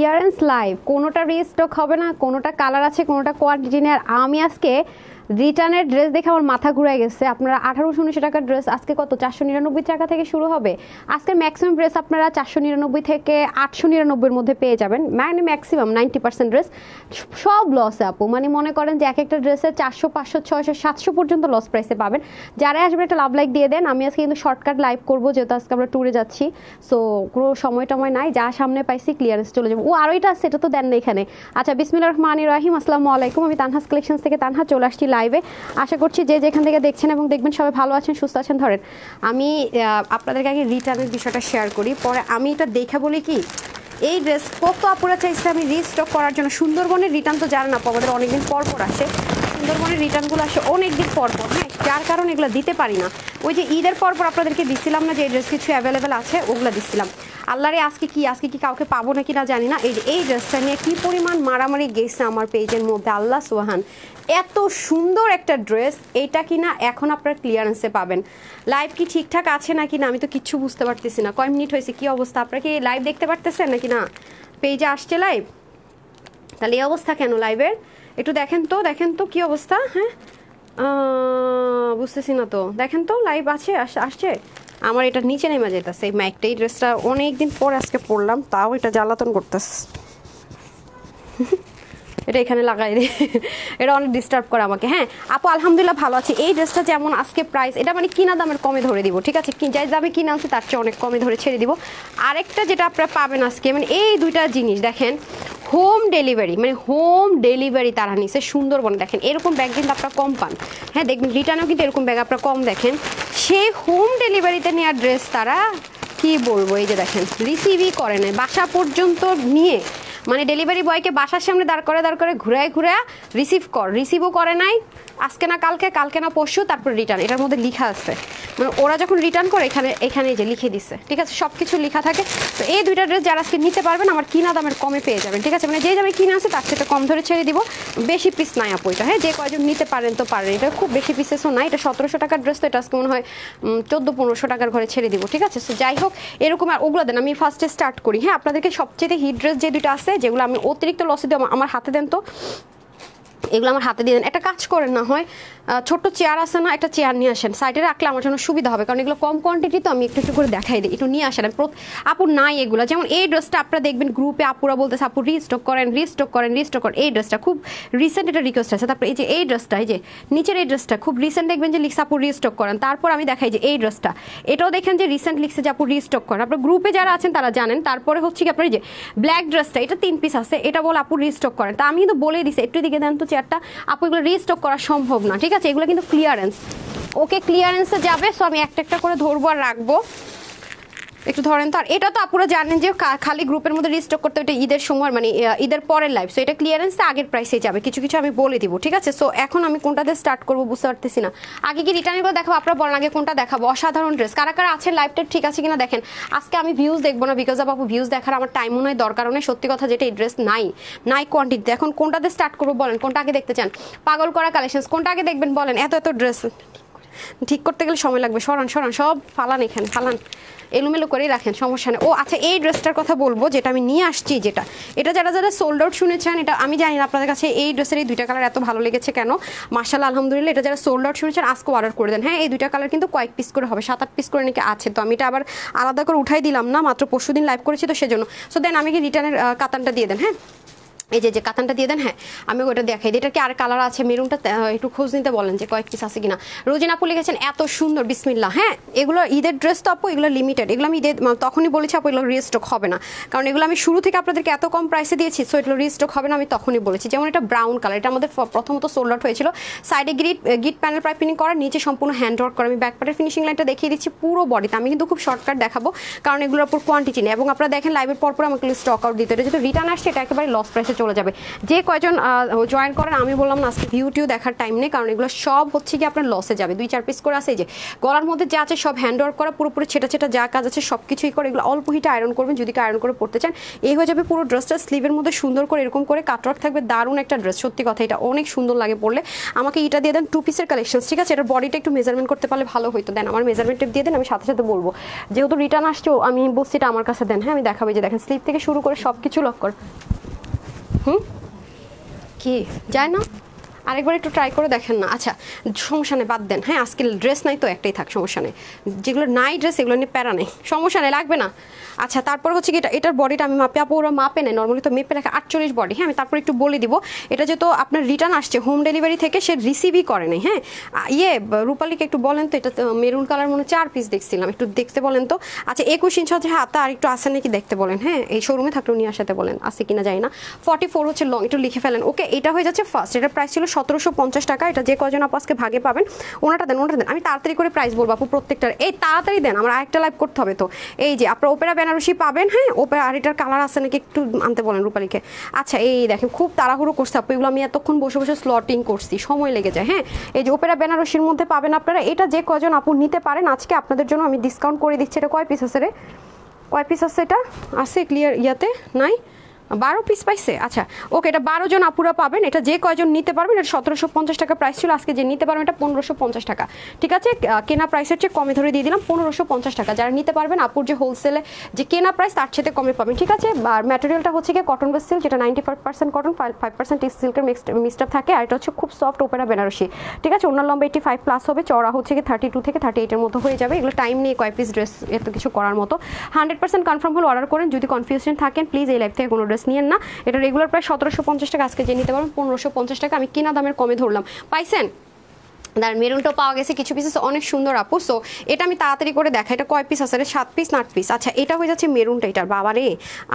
Clearance live কোনোটা restock হবে না কোনোটা কালার আছে কোনোটা কোয়ান্টিটি নেই আর আমি আজকে রিটার্নের ড্রেস দেখে আমার মাথা ঘুরে গেছে আপনারা আঠারোশো উনিশশো টাকার ড্রেস আজকে কত চারশো নিরানব্বই টাকা থেকে শুরু হবে আজকে ম্যাক্সিমাম ড্রেস আপনারা চারশো নিরানব্বই থেকে আটশো নিরানব্বইয়ের মধ্যে পেয়ে যাবেন মানে ম্যাক্সিমাম নাইনটি পার্সেন্ট ড্রেস সব লসে আপু মানে মনে করেন যে এক একটা ড্রেসে চারশো পাঁচশো ছয়শো সাতশো পর্যন্ত লস প্রাইসে পাবেন যারা আসবেন একটা লাভ লাইক দিয়ে দেন আমি আজকে কিন্তু শর্টকাট লাইভ করবো যেহেতু আজকে আমরা ট্যুরে যাচ্ছি সো কোনো সময় টময় নাই যা সামনে পাইছি ক্লিয়ারেন্স চলে যাবো ও আরও এটা সেটা তো দেন না এখানে আচ্ছা বিসমিল্লা রহমান রাহিম আসসালামু আলাইকুম আমি তানহাস কালেকশন থেকে তানহা চলে আসছি লাইভ লাইভে আশা করছি যে যেখান থেকে দেখছেন এবং দেখবেন সবাই ভালো আছেন সুস্থ আছেন ধরেন আমি আপনাদেরকে আগে রিটার্নের বিষয়টা শেয়ার করি পরে আমি এটা দেখে বলি কি এই ড্রেস কত আপুরা চাইছে আমি রিস্টক করার জন্য সুন্দরবনের রিটার্ন তো জানেন আপু আমাদের অনেকদিন পর পর আসে সুন্দরবনের রিটার্নগুলো আসে অনেক দিন পর পর হ্যাঁ যার কারণে এগুলো দিতে পারি না ওই যে ঈদের পর পর আপনাদেরকে দিছিলাম না যে এই ড্রেস কিছু অ্যাভেলেবেল আছে ওগুলো দিছিলাম আল্লাহরে আজকে কি আজকে কি কাউকে পাবো না কি না জানি না এই এই ড্রেসটা নিয়ে কী পরিমাণ মারামারি গেছে আমার পেজের মধ্যে আল্লাহ সোহান এত সুন্দর একটা ড্রেস এটা কি না এখন আপনার ক্লিয়ারেন্সে পাবেন লাইভ কি ঠিকঠাক আছে নাকি না আমি তো কিচ্ছু বুঝতে পারতেছি না কয় মিনিট হয়েছে কি অবস্থা আপনারা কি লাইভ দেখতে পারতেছেন নাকি না পেজে আসছে লাইভ তাহলে এই অবস্থা কেন লাইভের একটু দেখেন তো দেখেন তো কি অবস্থা হ্যাঁ বুঝতেছি না তো দেখেন তো লাইভ আছে আসছে আমার এটা নিচে নেমে যেতেছে এই ম্যাকটা এই ড্রেসটা অনেক দিন পর আজকে পড়লাম তাও এটা জ্বালাতন করতেছে এটা এখানে লাগাই দিই এটা অনেক ডিস্টার্ব করে আমাকে হ্যাঁ আপু আলহামদুলিল্লাহ ভালো আছে এই ড্রেসটা যেমন আজকে প্রাইস এটা মানে কিনা দামের কমে ধরে দিব ঠিক আছে যাই যাবে কিনা আনছে তার চেয়ে অনেক কমে ধরে ছেড়ে দিব আরেকটা যেটা আপনারা পাবেন আজকে মানে এই দুইটা জিনিস দেখেন হোম ডেলিভারি মানে হোম ডেলিভারি তারা সুন্দর সুন্দরবনে দেখেন এরকম ব্যাগ কিন্তু আপনারা কম পান হ্যাঁ দেখবেন রিটার্নও কিন্তু এরকম ব্যাগ আপনারা কম দেখেন সেই হোম ডেলিভারিতে নেওয়া ড্রেস তারা কি বলবো এই যে দেখেন রিসিভই করে নেয় বাসা পর্যন্ত নিয়ে মানে ডেলিভারি বয়কে বাসার সামনে দাঁড় করে দাঁড় করে ঘুরায় ঘুরে রিসিভ কর রিসিভও করে নাই আজকে না কালকে কালকে না পরশু তারপর রিটার্ন এটার মধ্যে লিখা আছে মানে ওরা যখন রিটার্ন করে এখানে এখানে যে লিখে দিছে ঠিক আছে সব কিছু লেখা থাকে তো এই দুইটা ড্রেস যারা আজকে নিতে পারবেন আমার কিনা দামের কমে পেয়ে যাবেন ঠিক আছে মানে যে দামে কিনা আছে তার থেকে কম ধরে ছেড়ে দিব বেশি পিস নাই আপু এটা হ্যাঁ যে কয়জন নিতে পারেন তো পারেন এটা খুব বেশি পিসেসও নাই এটা সতেরোশো টাকার ড্রেস তো এটা আজকে মনে হয় চোদ্দো পনেরোশো টাকার ঘরে ছেড়ে দিব ঠিক আছে সো যাই হোক এরকম আর ওগুলো দেন আমি ফার্স্টে স্টার্ট করি হ্যাঁ আপনাদেরকে সবচেয়ে হিট ড্রেস যে দুইটা আছে যেগুলো আমি অতিরিক্ত লসে দিয়ে আমার হাতে দেন তো এগুলো আমার হাতে দিয়ে দেন একটা কাজ করেন না হয় ছোট্ট চেয়ার আসে না একটা চেয়ার নিয়ে আসেন সাইডে রাখলে আমার জন্য সুবিধা হবে কারণ এগুলো কম কোয়ান্টিটি তো আমি একটু একটু করে দেখাই দিই একটু নিয়ে আসেন আপু নাই এগুলো যেমন এই ড্রেসটা আপনারা দেখবেন গ্রুপে আপুরা বলতেছে আপু রিস্টক করেন রিস্টক করেন রিস্টক করেন এই ড্রেসটা খুব রিসেন্ট এটা রিকোয়েস্ট আছে তারপর এই যে এই ড্রেসটা এই যে নিচের এই ড্রেসটা খুব রিসেন্ট দেখবেন যে লিক্স আপু রিস্টক করেন তারপর আমি দেখাই যে এই ড্রেসটা এটাও দেখেন যে রিসেন্ট লিখছে যে আপু রিস্টক করেন আপনার গ্রুপে যারা আছেন তারা জানেন তারপরে হচ্ছে কি আপনার এই যে ব্ল্যাক ড্রেসটা এটা তিন পিস আছে এটা বলে আপু রিস্টক করেন তা আমি কিন্তু বলে দিছি একটু দিকে দেন তো চেয়ারটা আপু এগুলো রিস্টক করা সম্ভব না ঠিক আছে এগুলো কিন্তু ক্লিয়ারেন্স ওকে ক্লিয়ারেন্সে যাবে সো আমি একটা একটা করে ধরবো আর রাখবো একটু ধরেন তো আর এটা তো আপনারা জানেন যে খালি গ্রুপের মধ্যে রিস্টক করতে এটা ঈদের সময় মানে ঈদের পরের লাইভ সো এটা ক্লিয়ারেন্স আগের প্রাইসে যাবে কিছু কিছু আমি বলে দিব ঠিক আছে সো এখন আমি কোনটাতে স্টার্ট করবো বুঝতে পারতেছি না আগে কি রিটার্নের কথা দেখাবো আপনারা বলেন আগে কোনটা দেখাবো অসাধারণ ড্রেস কারা কারা আছে লাইভটা ঠিক আছে কিনা দেখেন আজকে আমি ভিউজ দেখবো না বিকজ অফ আপু ভিউজ দেখার আমার টাইম মনে হয় দরকার নেই মানে সত্যি কথা যেটা এই ড্রেস নাই নাই কোয়ান্টিটিতে এখন কোনটাতে স্টার্ট করবো বলেন কোনটা আগে দেখতে চান পাগল করা কালেকশন কোনটা আগে দেখবেন বলেন এত এত ড্রেস ঠিক করতে গেলে সময় লাগবে সরান সরান সব ফালান এখানে ফালান এলোমেলো করেই রাখেন সমস্যা নেই ও আচ্ছা এই ড্রেসটার কথা বলবো যেটা আমি নিয়ে আসছি যেটা এটা যারা যারা সোল্ড আউট শুনেছেন এটা আমি জানি না আপনাদের কাছে এই ড্রেসের এই দুইটা কালার এত ভালো লেগেছে কেন মার্শাল আলহামদুলিল্লাহ এটা যারা সোল্ড আউট শুনেছেন আজকে অর্ডার করে দেন হ্যাঁ এই দুইটা কালার কিন্তু কয়েক পিস করে হবে সাত আট পিস করে নাকি আছে তো আমি এটা আবার আলাদা করে উঠাই দিলাম না মাত্র পরশু দিন লাইভ করেছি তো সেজন্য সো দেন আমি কি রিটার্নের কাতানটা দিয়ে দেন হ্যাঁ এই যে যে কাতানটা দিয়ে দেন হ্যাঁ আমি ওটা দেখাই এটা কি আর কালার আছে মেরুনটা একটু খোঁজ নিতে বলেন যে কয়েক পিস আছে কিনা রোজিনা আপু লিখেছেন এত সুন্দর বিসমিল্লা হ্যাঁ এগুলো ঈদের ড্রেস তো আপু এগুলো লিমিটেড এগুলো আমি ঈদের তখনই বলেছি আপু এগুলো রিস্টক হবে না কারণ এগুলো আমি শুরু থেকে আপনাদেরকে এত কম প্রাইসে দিয়েছি সো এগুলো রিস্টক হবে না আমি তখনই বলেছি যেমন এটা ব্রাউন কালার এটা আমাদের প্রথমত সোল্ড আউট হয়েছিল সাইডে গ্রিট গিট প্যানেল প্রায় পিনিং করা নিচে সম্পূর্ণ হ্যান্ড ওয়ার্ক করা আমি ব্যাকপাটের ফিনিশিং লাইনটা দেখিয়ে দিচ্ছি পুরো বডিতে আমি কিন্তু খুব শর্টকাট দেখাবো কারণ এগুলোর উপর কোয়ান্টিটি নেই এবং আপনারা দেখেন লাইভের পরপর আমাকে স্টক আউট দিতে এটা যেহেতু রিটার্ন আসছে এটা একেবারে লস প্রাইসে চলে যাবে যে কয়জন জয়েন করেন আমি বললাম না আজকে ভিউটিও দেখার টাইম নেই কারণ এগুলো সব হচ্ছে কি আপনার লসে যাবে দুই চার পিস করে আছে যে গলার মধ্যে যা আছে সব হ্যান্ড ওয়ার্ক করা পুরোপুরি ছেটা ছেটা যা কাজ আছে সব কিছুই করে এগুলো অল্প হিটে আয়রন করবেন যদি আয়রন করে পড়তে চান এই হয়ে যাবে পুরো ড্রেসটা স্লিভের মধ্যে সুন্দর করে এরকম করে কাটওয়ার্ক থাকবে দারুণ একটা ড্রেস সত্যি কথা এটা অনেক সুন্দর লাগে পড়লে আমাকে এটা দিয়ে দেন টু পিসের কালেকশন ঠিক আছে এটার বডিটা একটু মেজারমেন্ট করতে পারলে ভালো হইতো দেন আমার মেজারমেন্ট দিয়ে দেন আমি সাথে সাথে বলবো যেহেতু রিটার্ন আসছো আমি বসছি এটা আমার কাছে দেন হ্যাঁ আমি দেখাবো যে দেখেন স্লিপ থেকে শুরু করে সব কিছু লক কর हुँ? कि जाए ना আরেকবার একটু ট্রাই করে দেখেন না আচ্ছা সমস্যা নেই বাদ দেন হ্যাঁ আজকে ড্রেস নাই তো একটাই থাক সমস্যা নেই যেগুলো নাই ড্রেস এগুলো নিয়ে প্যারা নেই সমস্যা নেই লাগবে না আচ্ছা তারপর হচ্ছে কি এটা এটার বডিটা আমি মাপে আপু ওরা মাপে নেয় নর্মালি তো মেপে রাখে আটচল্লিশ বডি হ্যাঁ আমি তারপর একটু বলে দিব এটা যেহেতু আপনার রিটার্ন আসছে হোম ডেলিভারি থেকে সে রিসিভই করে নেই হ্যাঁ ইয়ে রূপালিকে একটু বলেন তো এটা মেরুন কালার মনে চার পিস দেখছিলাম একটু দেখতে বলেন তো আচ্ছা একুশ ইঞ্চ হচ্ছে হাতে হ্যাঁ, আর একটু আসে নাকি দেখতে বলেন হ্যাঁ এই শোরুমে থাকলে উনি আসাতে বলেন আসে কিনা যায় না ফর্টি ফোর হচ্ছে লং একটু লিখে ফেলেন ওকে এটা হয়ে যাচ্ছে ফার্স্ট এটার প্রাইস ছিল সতেরোশো পঞ্চাশ টাকা এটা যে কজন আপাসকে আজকে ভাগে পাবেন ওনাটা দেন ওনাটা দেন আমি তাড়াতাড়ি করে প্রাইস বলবো আপু প্রত্যেকটার এই তাড়াতাড়ি দেন আমার আরেকটা লাইভ করতে হবে তো এই যে আপনার ওপেরা বেনারসি পাবেন হ্যাঁ ওপেরা আর এটার কালার আছে নাকি একটু আনতে বলেন রূপালিকে আচ্ছা এই দেখেন খুব তাড়াহুড়ো করছে আপু এগুলো আমি এতক্ষণ বসে বসে স্লটিং করছি সময় লেগে যায় হ্যাঁ এই যে ওপেরা বেনারসির মধ্যে পাবেন আপনারা এটা যে কজন আপু নিতে পারেন আজকে আপনাদের জন্য আমি ডিসকাউন্ট করে দিচ্ছি এটা কয় পিস আছে রে কয় পিস আছে এটা আছে ক্লিয়ার ইয়াতে নাই বারো পিস পাইছে আচ্ছা ওকে এটা বারো জন আপুরা পাবেন এটা যে কয়জন নিতে পারবেন এটা সতেরোশো পঞ্চাশ টাকা প্রাইস ছিল আজকে যে নিতে পারবেন এটা পনেরোশো পঞ্চাশ টাকা ঠিক আছে কেনা প্রাইসের চেয়ে কমে ধরে দিয়ে দিলাম পনেরোশো পঞ্চাশ টাকা যারা নিতে পারবেন আপুর যে হোলসেলে যে কেনা প্রাইস তার সাথে কমে পাবেন ঠিক আছে আর ম্যাটেরিয়ালটা হচ্ছে কি কটন বা সিল্ক যেটা ninety five percent cotton five percent সিল্কের মিক্সটা থাকে আর এটা হচ্ছে খুব সফট ওপেরা বেনারসি ঠিক আছে অন্য লম্বা এইটি ফাইভ প্লাস হবে চড়া হচ্ছে কি থার্টি টু থেকে থার্টি এইটের মতো হয়ে যাবে এগুলো টাইম নেই কয় পিস ড্রেস এত কিছু করার মতো হান্ড্রেড পার্সেন্ট কনফার্ম হলে অর্ডার করেন যদি কনফিউশন থাকেন প্লিজ এই লাইফ থেকে কোনো ড্রেস মাইনাস নিয়েন না এটা রেগুলার প্রায় সতেরোশো পঞ্চাশ টাকা আজকে যে নিতে পারবেন পনেরোশো পঞ্চাশ টাকা আমি কিনা দামের কমে ধরলাম পাইছেন তার মেরুনটাও পাওয়া গেছে কিছু পিসেস অনেক সুন্দর আপু সো এটা আমি তাড়াতাড়ি করে দেখা এটা কয় পিস আছে সাত পিস না আট পিস আচ্ছা এটা হয়ে যাচ্ছে মেরুনটা এটার বাবা রে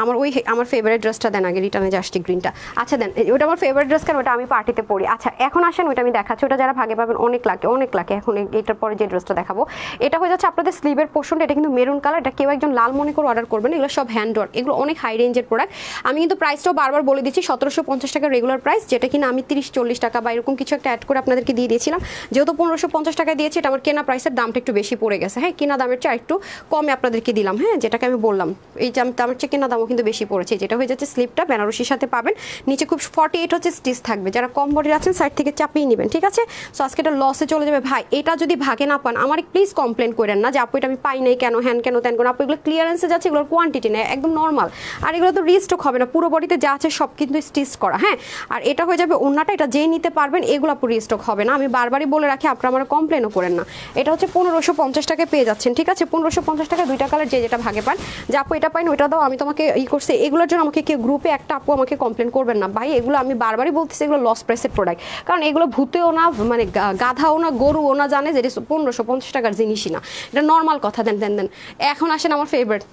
আমার ওই আমার ফেভারিট ড্রেসটা দেন আগে রিটার্নে জাস্টিক গ্রিনটা আচ্ছা দেন ওটা আমার ফেভারিট ড্রেস কারণ ওটা আমি পার্টিতে পড়ি আচ্ছা এখন আসেন ওইটা আমি দেখাচ্ছি ওটা যারা ভাগে পাবেন অনেক লাগে অনেক লাগে এখন এটার পরে যে ড্রেসটা দেখাবো এটা হয়ে যাচ্ছে আপনাদের স্লিভের পোর্শনটা এটা কিন্তু মেরুন কালার এটা কেউ একজন লাল মনে করে অর্ডার করবেন এগুলো সব হ্যান্ড ওয়ার্ক এগুলো অনেক হাই রেঞ্জের প্রোডাক্ট আমি কিন্তু প্রাইসটাও বারবার বলে দিচ্ছি সতেরোশো পঞ্চাশ টাকা রেগুলার প্রাইস যেটা কিনা আমি তিরিশ চল্লিশ টাকা বা এরকম কিছু একটা অ্যাড করে আপনাদেরকে দিয়ে দিয়েছিলাম যেহেতু পনেরোশো পঞ্চাশ টাকায় দিয়েছি এটা আমার কেনা প্রাইসের দামটা একটু বেশি পড়ে গেছে হ্যাঁ কেনা দামের চেয়ে একটু কমে আপনাদেরকে দিলাম হ্যাঁ যেটাকে আমি বললাম এই দামের চেয়ে কেনা দামও কিন্তু বেশি পড়েছে যেটা হয়ে যাচ্ছে স্লিপটা বেনারসির সাথে পাবেন নিচে খুব ফর্টি এইট হচ্ছে স্টিচ থাকবে যারা কম বডির আছেন সাইড থেকে চাপিয়ে নেবেন ঠিক আছে সো আজকে এটা লসে চলে যাবে ভাই এটা যদি ভাগে না পান আমার প্লিজ কমপ্লেন করেন না যে আপু এটা আমি পাই নাই কেন হ্যান কেন ত্যান কেন আপু এগুলো ক্লিয়ারেন্সে যাচ্ছে এগুলোর কোয়ান্টিটি নেই একদম নর্মাল আর এগুলো তো রিস্টক হবে না পুরো বডিতে যা আছে সব কিন্তু স্টিচ করা হ্যাঁ আর এটা হয়ে যাবে ওনাটা এটা যেই নিতে পারবেন এগুলো আপু রিস্টক হবে না আমি বারবারই বলে রাখি আপনারা আমার কমপ্লেনও করেন না এটা হচ্ছে পনেরোশো পঞ্চাশ টাকায় পেয়ে যাচ্ছেন ঠিক আছে পনেরোশো পঞ্চাশ টাকা দুইটা কালার যে যেটা ভাগে পান যে আপু এটা পাইন ওইটা দাও আমি তোমাকে ই করছি এগুলোর জন্য আমাকে কেউ গ্রুপে একটা আপু আমাকে কমপ্লেন করবেন না ভাই এগুলো আমি বারবারই বলতেছি এগুলো লস প্রাইসের প্রোডাক্ট কারণ এগুলো ভূতেও না মানে গাধাও না গরুও না জানে যে পনেরোশো পঞ্চাশ টাকার জিনিসই না এটা নর্মাল কথা দেন দেন দেন এখন আসেন আমার ফেভারিট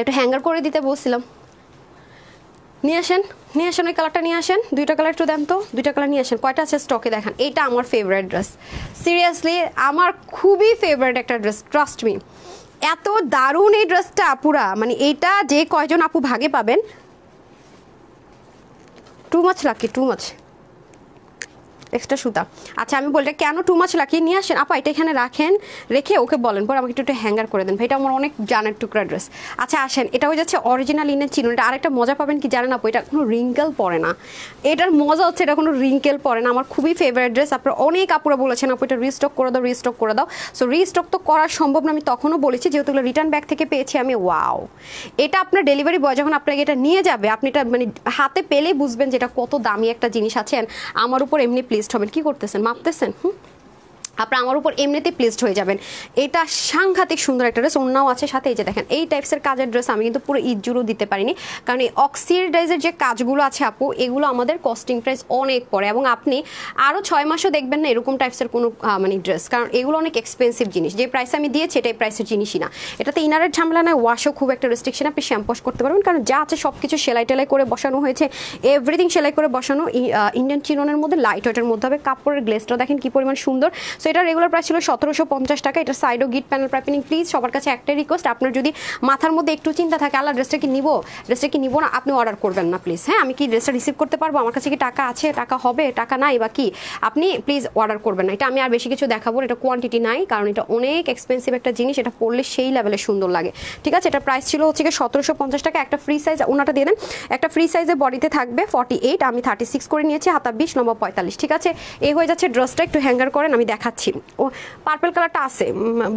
একটু হ্যাঙ্গার করে দিতে বলছিলাম নিয়ে আসেন নিয়ে আসেন ওই কালারটা নিয়ে আসেন দুইটা কালার একটু দেন তো দুইটা কালার নিয়ে আসেন কয়টা আছে স্টকে দেখান এটা আমার ফেভারিট ড্রেস সিরিয়াসলি আমার খুবই ফেভারিট একটা ড্রেস ট্রাস্ট মি এত দারুণ এই ড্রেসটা আপুরা মানে এটা যে কয়জন আপু ভাগে পাবেন টু মাছ লাগে টু মাছ এক্সট্রা সুতা আচ্ছা আমি বলি কেন টু মাছ লাগিয়ে নিয়ে আসেন আপা এটা এখানে রাখেন রেখে ওকে বলেন পর আমাকে একটু একটু হ্যাঙ্গার করে দেন ভাই এটা আমার অনেক জানার টুকরা ড্রেস আচ্ছা আসেন এটা হয়ে যাচ্ছে অরিজিনাল ইনের চিনুন এটা আরেকটা মজা পাবেন কি জানেন আপু এটা কোনো রিঙ্কেল পড়ে না এটার মজা হচ্ছে এটা কোনো রিঙ্কেল পড়ে না আমার খুবই ফেভারিট ড্রেস আপনারা অনেক আপুরা বলেছেন আপু এটা রিস্টক করে দাও রিস্টক করে দাও সো রিস্টক তো করা সম্ভব না আমি তখনও বলেছি যেহেতু এগুলো রিটার্ন ব্যাক থেকে পেয়েছি আমি ওয়াও এটা আপনার ডেলিভারি বয় যখন আপনাকে এটা নিয়ে যাবে আপনি এটা মানে হাতে পেলেই বুঝবেন যে এটা কত দামি একটা জিনিস আছেন আমার উপর এমনি প্লিজ স্টাইলিস্ট হবেন কি করতেছেন মাপতেছেন হুম আপনার আমার উপর এমনিতে প্লেসড হয়ে যাবেন এটা সাংঘাতিক সুন্দর একটা ড্রেস অন্যও আছে সাথে এই যে দেখেন এই টাইপসের কাজের ড্রেস আমি কিন্তু পুরো ইজুরও দিতে পারিনি কারণ এই অক্সিডাইজের যে কাজগুলো আছে আপু এগুলো আমাদের কস্টিং প্রাইস অনেক পড়ে এবং আপনি আরও ছয় মাসও দেখবেন না এরকম টাইপসের কোনো মানে ড্রেস কারণ এগুলো অনেক এক্সপেন্সিভ জিনিস যে প্রাইস আমি দিয়েছি এটাই প্রাইসের জিনিসই না এটাতে ইনারের ঝামেলা নয় ওয়াশও খুব একটা রেস্ট্রিকশন আপনি শ্যাম্পস করতে পারবেন কারণ যা আছে সব কিছু সেলাই টেলাই করে বসানো হয়েছে এভরিথিং সেলাই করে বসানো ইন্ডিয়ান চিরনের মধ্যে লাইট ওয়েটের মধ্যে হবে কাপড়ের গ্লেসটা দেখেন কি পরিমাণ সুন্দর সো এটা রেগুলার প্রাইস ছিল সতেরোশো পঞ্চাশ টাকা এটা সাইডও গিট প্যানেল প্রাইপিনিং প্লিজ সবার কাছে একটাই রিকোয়েস্ট আপনার যদি মাথার মধ্যে একটু চিন্তা থাকে আল্লাহ ড্রেসটা কি নিবো ড্রেসটা কি নিবো না আপনি অর্ডার করবেন না প্লিজ হ্যাঁ আমি কি ড্রেসটা রিসিভ করতে পারবো আমার কাছে কি টাকা আছে টাকা হবে টাকা নাই বা কি আপনি প্লিজ অর্ডার করবেন না এটা আমি আর বেশি কিছু দেখাবো এটা কোয়ান্টিটি নাই কারণ এটা অনেক এক্সপেন্সিভ একটা জিনিস এটা পড়লে সেই লেভেলে সুন্দর লাগে ঠিক আছে এটা প্রাইস ছিল হচ্ছে গিয়ে সতেরোশো পঞ্চাশ টাকা একটা ফ্রি সাইজ ওনাটা দিয়ে দেন একটা ফ্রি সাইজের বডিতে থাকবে ফর্টি এইট আমি থার্টি সিক্স করে নিয়েছি হাতা বিশ নম্বর পঁয়তাল্লিশ ঠিক আছে এই হয়ে যাচ্ছে ড্রেসটা একটু হ্যাঙ্গার করেন আমি দেখা দেখাচ্ছি ও পার্পেল কালারটা আছে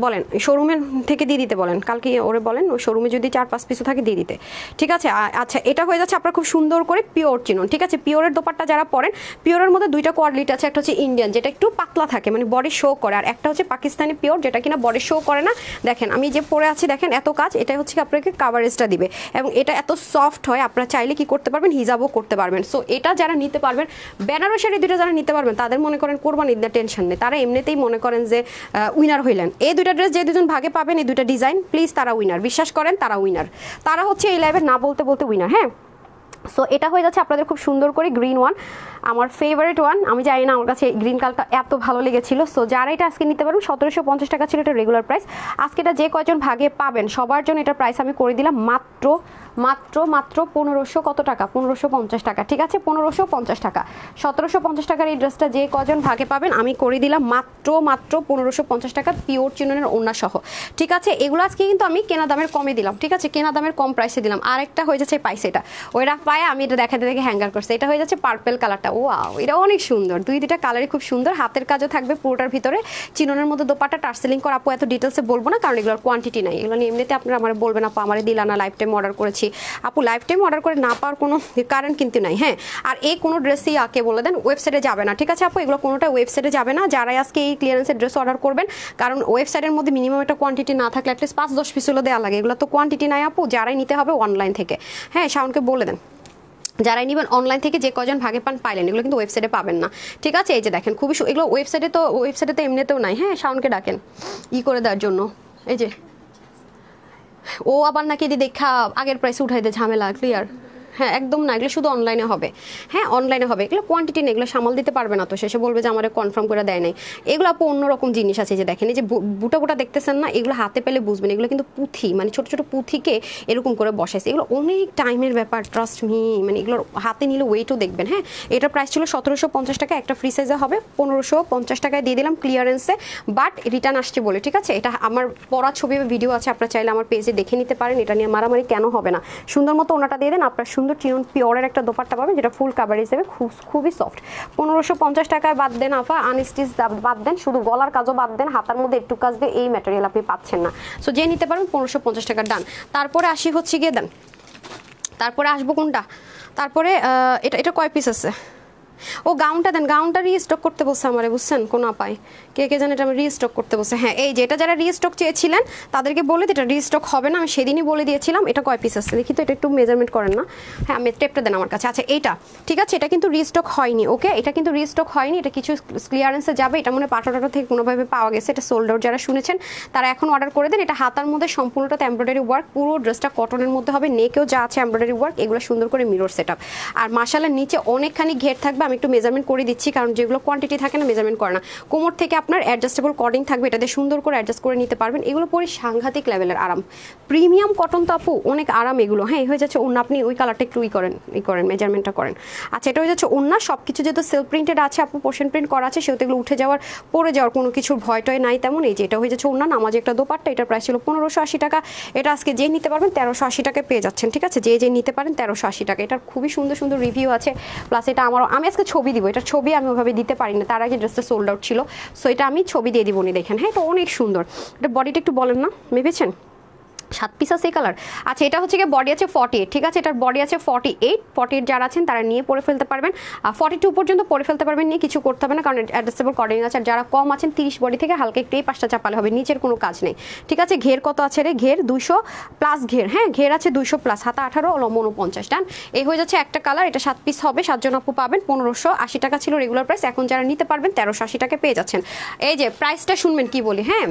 বলেন শোরুমের থেকে দিয়ে দিতে বলেন কালকে ওরে বলেন শোরুমে যদি চার পাঁচ পিসও থাকে দিয়ে দিতে ঠিক আছে আচ্ছা এটা হয়ে যাচ্ছে আপনার খুব সুন্দর করে পিওর চিনুন ঠিক আছে পিওরের দোপারটা যারা পরেন পিওরের মধ্যে দুইটা কোয়ালিটি আছে একটা হচ্ছে ইন্ডিয়ান যেটা একটু পাতলা থাকে মানে বডি শো করে আর একটা হচ্ছে পাকিস্তানি পিওর যেটা কিনা বডি শো করে না দেখেন আমি যে পরে আছি দেখেন এত কাজ এটা হচ্ছে আপনাকে কাভারেজটা দিবে এবং এটা এত সফট হয় আপনারা চাইলে কি করতে পারবেন হিজাবও করতে পারবেন সো এটা যারা নিতে পারবেন বেনারসের দুইটা যারা নিতে পারবেন তাদের মনে করেন কোরবান টেনশন নেই তারা এমনি দুইটাতেই মনে করেন যে উইনার হইলেন এই দুইটা ড্রেস যে দুজন ভাগে পাবেন এই দুইটা ডিজাইন প্লিজ তারা উইনার বিশ্বাস করেন তারা উইনার তারা হচ্ছে এই লাইভে না বলতে বলতে উইনার হ্যাঁ সো এটা হয়ে যাচ্ছে আপনাদের খুব সুন্দর করে গ্রিন ওয়ান আমার ফেভারিট ওয়ান আমি জানি না আমার কাছে গ্রিন কালারটা এত ভালো লেগেছিল সো যারা এটা আজকে নিতে পারবেন সতেরোশো পঞ্চাশ টাকা ছিল এটা রেগুলার প্রাইস আজকে এটা যে কয়জন ভাগে পাবেন সবার জন্য এটা প্রাইস আমি করে দিলাম মাত্র মাত্র মাত্র পনেরোশো কত টাকা পনেরোশো পঞ্চাশ টাকা ঠিক আছে পনেরোশো পঞ্চাশ টাকা সতেরোশো পঞ্চাশ টাকার এই ড্রেসটা যে কজন ভাগে পাবেন আমি করে দিলাম মাত্র মাত্র পনেরোশো পঞ্চাশ টাকা পিওর চিনের ওনা সহ ঠিক আছে এগুলো আজকে কিন্তু আমি কেনা দামের কমে দিলাম ঠিক আছে কেনা দামের কম প্রাইসে দিলাম আর একটা হয়ে যাচ্ছে পাইস এটা ওইরা পায়ে আমি এটা দেখাতে দেখে হ্যাঙ্গার করছি এটা হয়ে যাচ্ছে পার্পেল কালারটা দোপাট্টা ওয়াও এটা অনেক সুন্দর দুই দুইটা কালারই খুব সুন্দর হাতের কাজও থাকবে পুরোটার ভিতরে চিননের মধ্যে দোপাট্টা টার্সেলিং করা আপু এত ডিটেলসে বলবো না কারণ এগুলোর কোয়ান্টিটি নাই এগুলো এমনিতে আপনারা আমার বলবেন আপু আমার দিলা না লাইফ টাইম অর্ডার করেছি আপু লাইফ টাইম অর্ডার করে না পাওয়ার কোনো কারণ কিন্তু নাই হ্যাঁ আর এই কোনো ড্রেসই আকে বলে দেন ওয়েবসাইটে যাবে না ঠিক আছে আপু এগুলো কোনোটা ওয়েবসাইটে যাবে না যারাই আজকে এই ক্লিয়ারেন্সের ড্রেস অর্ডার করবেন কারণ ওয়েবসাইটের মধ্যে মিনিমাম একটা কোয়ান্টিটি না থাকলে অ্যাটলিস্ট পাঁচ দশ পিস হলো দেওয়া লাগে এগুলো তো কোয়ান্টিটি নাই আপু যারাই নিতে হবে অনলাইন থেকে হ্যাঁ শাওনকে বলে দেন যারাই নিবেন অনলাইন থেকে যে কজন ভাগে পান পাইলেন এগুলো কিন্তু ওয়েবসাইটে পাবেন না ঠিক আছে এই যে দেখেন খুবই এগুলো ওয়েবসাইটে তো ওয়েবসাইটে তো এমনিতেও নাই হ্যাঁ সাউন্ডকে ডাকেন ই করে দেওয়ার জন্য এই যে ও আবার নাকি দেখা আগের প্রাইসে উঠাইতে ঝামেলা ক্লিয়ার হ্যাঁ একদম না এগুলো শুধু অনলাইনে হবে হ্যাঁ অনলাইনে হবে এগুলো কোয়ান্টিটি না এগুলো সামাল দিতে পারবে না তো শেষে বলবে যে আমার কনফার্ম করে দেয় নাই এগুলো আপু অন্যরকম জিনিস আছে যে দেখেন এই যে বুটা বুটা দেখতেছেন না এগুলো হাতে পেলে বুঝবেন এগুলো কিন্তু পুঁথি মানে ছোট ছোট পুঁথিকে এরকম করে বসাইছে এগুলো অনেক টাইমের ব্যাপার ট্রাস্ট মি মানে এগুলোর হাতে নিলে ওয়েটও দেখবেন হ্যাঁ এটার প্রাইস ছিল সতেরোশো পঞ্চাশ টাকা একটা ফ্রি সাইজে হবে পনেরোশো পঞ্চাশ টাকায় দিয়ে দিলাম ক্লিয়ারেন্সে বাট রিটার্ন আসছে বলে ঠিক আছে এটা আমার পড়া ছবি ভিডিও আছে আপনারা চাইলে আমার পেজে দেখে নিতে পারেন এটা নিয়ে মারামারি কেন হবে না সুন্দর মতো ওনাটা দিয়ে দেন আপনার সুন্দর চিরন পিওরের একটা দোপাট্টা পাবেন যেটা ফুল কাভার হিসেবে খুব খুবই সফট পনেরোশো পঞ্চাশ টাকায় বাদ দেন আফা আনস্টিচ বাদ দেন শুধু গলার কাজও বাদ দেন হাতার মধ্যে একটু কাজ দিয়ে এই ম্যাটেরিয়াল আপনি পাচ্ছেন না সো যে নিতে পারবেন পনেরোশো পঞ্চাশ টাকার ডান তারপরে আসি হচ্ছে গিয়ে দেন তারপরে আসবো কোনটা তারপরে এটা এটা কয় পিস আছে ও গাউনটা দেন গাউনটা রিস্টক করতে বলছে আমারে বুঝছেন কোন পায় কে কে জানে এটা আমি রিস্টক করতে বলছে হ্যাঁ এই যে এটা যারা রিস্টক চেয়েছিলেন তাদেরকে বলে এটা রিস্টক হবে না আমি সেদিনই বলে দিয়েছিলাম এটা কয় পিস আছে দেখি তো এটা একটু মেজারমেন্ট করেন না হ্যাঁ আমি টেপটা দেন আমার কাছে আচ্ছা এটা ঠিক আছে এটা কিন্তু রিস্টক হয়নি ওকে এটা কিন্তু রিস্টক হয়নি এটা কিছু ক্লিয়ারেন্সে যাবে এটা মনে পাটো টাটো থেকে কোনোভাবে পাওয়া গেছে এটা সোল্ডার যারা শুনেছেন তারা এখন অর্ডার করে দেন এটা হাতার মধ্যে সম্পূর্ণটা এমব্রয়ডারি ওয়ার্ক পুরো ড্রেসটা কটনের মধ্যে হবে নেকেও যা আছে এমব্রয়ডারি ওয়ার্ক এগুলো সুন্দর করে মিরর সেট আর মাসালার নিচে অনেকখানি ঘের থাকবে আমি একটু মেজারমেন্ট করে দিচ্ছি কারণ যেগুলো কোয়ান্টিটি থাকে না মেজারমেন্ট করে না কোমর থেকে আপনার অ্যাডজাস্টেবল কর্ডিং থাকবে এটাতে সুন্দর করে অ্যাডজাস্ট করে নিতে পারবেন এগুলো পরে সাংঘাতিক লেভেলের আরাম প্রিমিয়াম কটন তো আপু অনেক আরাম এগুলো হ্যাঁ হয়ে যাচ্ছে অন্য আপনি ওই কালারটা একটু ই করেন ই করেন মেজারমেন্টটা করেন আচ্ছা এটা হয়ে যাচ্ছে অন্য সব কিছু যেহেতু সেলফ প্রিন্টেড আছে আপু পোর্শন প্রিন্ট করা আছে সেহেতু এগুলো উঠে যাওয়ার পরে যাওয়ার কোনো কিছুর ভয় টয় নাই তেমন এই যে এটা হয়ে যাচ্ছে অন্য নামাজ একটা দোপারটা এটার প্রাইস ছিল পনেরোশো আশি টাকা এটা আজকে যে নিতে পারবেন তেরোশো আশি টাকায় পেয়ে যাচ্ছেন ঠিক আছে যে যে নিতে পারেন তেরোশো আশি টাকা এটার খুবই সুন্দর সুন্দর রিভিউ আছে প্লাস এটা আমার আমি আজকে ছবি দিব এটা ছবি আমি ওভাবে দিতে পারি না তার আগে ড্রেসটা সোল্ড আউট ছিল সো এটা আমি ছবি দিয়ে দিব উনি দেখেন হ্যাঁ এটা অনেক সুন্দর এটা বডিটা একটু বলেন না ভেবেছেন সাত পিস আছে কালার আচ্ছা এটা হচ্ছে গিয়ে বডি আছে ফর্টি ঠিক আছে এটার বডি আছে ফর্টি এইট ফর্টি এইট যারা আছেন তারা নিয়ে পরে ফেলতে পারবেন আর ফর্টি টু পর্যন্ত পরে ফেলতে পারবেন নিয়ে কিছু করতে হবে না কারণ অ্যাডজাস্টেবল কর্ডিং আছে আর যারা কম আছেন তিরিশ বডি থেকে হালকা একটু এই পাঁচটা চাপালে হবে নিচের কোনো কাজ নেই ঠিক আছে ঘের কত আছে রে ঘের দুশো প্লাস ঘের হ্যাঁ ঘের আছে দুশো প্লাস হাতা আঠারো লম্ব উনপঞ্চাশ ডান এই হয়ে যাচ্ছে একটা কালার এটা সাত পিস হবে সাতজন আপু পাবেন পনেরোশো আশি টাকা ছিল রেগুলার প্রাইস এখন যারা নিতে পারবেন তেরোশো আশি টাকা পেয়ে যাচ্ছেন এই যে প্রাইসটা শুনবেন কি বলি হ্যাঁ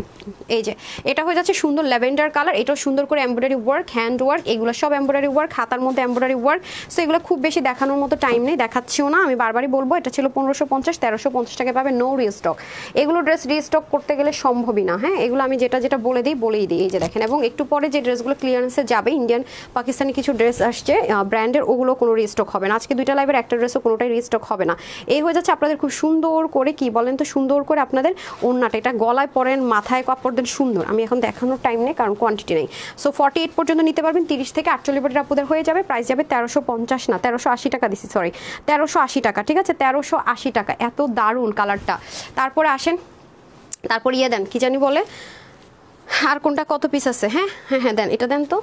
এই যে এটা হয়ে যাচ্ছে সুন্দর ল্যাভেন্ডার কালার এটাও সুন্দর করে এমব্রয়ডারি ওয়ার্ক হ্যান্ড ওয়ার্ক এগুলো সব এমব্রয়ডারি ওয়ার্ক হাতার মধ্যে এমব্রয়ডারি ওয়ার্ক সো এগুলো খুব বেশি দেখানোর মতো টাইম নেই দেখাচ্ছিও না আমি বারবারই বলবো এটা ছিল পনেরোশো পঞ্চাশ তেরোশো পঞ্চাশ টাকা পাবে নো রিস্টক এগুলো ড্রেস রিস্টক করতে গেলে সম্ভবই না হ্যাঁ এগুলো আমি যেটা যেটা বলে দিই বলেই দিই এই যে দেখেন এবং একটু পরে যে ড্রেসগুলো ক্লিয়ারেন্সে যাবে ইন্ডিয়ান পাকিস্তানি কিছু ড্রেস আসছে ব্র্যান্ডের ওগুলো কোনো রিস্টক হবে না আজকে দুইটা লাইভের একটা ড্রেসও কোনোটাই রিস্টক হবে না এই হয়ে যাচ্ছে আপনাদের খুব সুন্দর করে কি বলেন তো সুন্দর করে আপনাদের ওনাটা এটা গলায় পরেন মাথায় কাপড় দেন সুন্দর আমি এখন দেখানোর টাইম নেই কারণ কোয়ান্টিটি নেই সো ফর্টি এইট পর্যন্ত নিতে পারবেন তিরিশ থেকে আটচল্লিশ বডির আপুদের হয়ে যাবে প্রাইস যাবে তেরোশো পঞ্চাশ না তেরোশো আশি টাকা দিছি সরি তেরোশো আশি টাকা ঠিক আছে তেরোশো আশি টাকা এত দারুণ কালারটা তারপরে আসেন তারপর ইয়ে দেন কি জানি বলে আর কোনটা কত পিস আছে হ্যাঁ হ্যাঁ হ্যাঁ দেন এটা দেন তো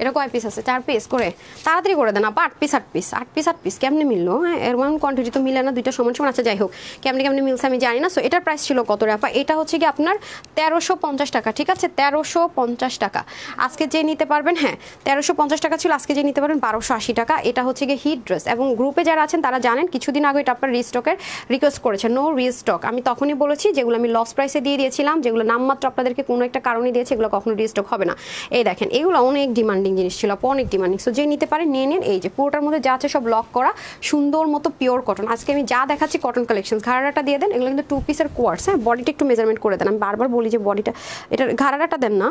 এটা কয় পিস আছে চার পিস করে তাড়াতাড়ি করে দেন আপা আট পিস আট পিস আট পিস আট পিস কেমনি মিললো হ্যাঁ এরকম কোয়ান্টিটি তো মিলে না দুইটা সমান সমান আছে আচ্ছা, যাই হোক কেমনি কেমনি মিলছে আমি জানি না সো এটার প্রাইস ছিল কত রে আপা এটা হচ্ছে কি আপনার তেরোশো পঞ্চাশ টাকা ঠিক আছে তেরোশো পঞ্চাশ টাকা আজকে যে নিতে পারবেন হ্যাঁ তেরোশো পঞ্চাশ টাকা ছিল আজকে যে নিতে পারবেন বারোশো আশি টাকা এটা হচ্ছে গিয়ে হিট ড্রেস এবং গ্রুপে যারা আছেন তারা জানেন কিছুদিন আগে এটা আপনার রিস্টকের রিকোয়েস্ট করেছে নো রিস্টক আমি তখনই বলেছি যেগুলো আমি লস প্রাইসে দিয়ে দিয়েছিলাম যেগুলো নামমাত্র আপনাদেরকে কোনো একটা কারণে দিয়েছে এগুলো কখনো রিস্টক হবে না এই দেখেন এগুলো অনেক ডিমান্ড ডিমান্ডিং জিনিস ছিল আপু অনেক ডিমান্ডিং সো যে নিতে পারে নিয়ে নিন এই যে পুরোটার মধ্যে যা আছে সব লক করা সুন্দর মতো পিওর কটন আজকে আমি যা দেখাচ্ছি কটন কালেকশন ঘাড়াটা দিয়ে দেন এগুলো কিন্তু টু পিসের কোয়ার্স হ্যাঁ বডিটা একটু মেজারমেন্ট করে দেন আমি বারবার বলি যে বডিটা এটা ঘাড়াটা দেন না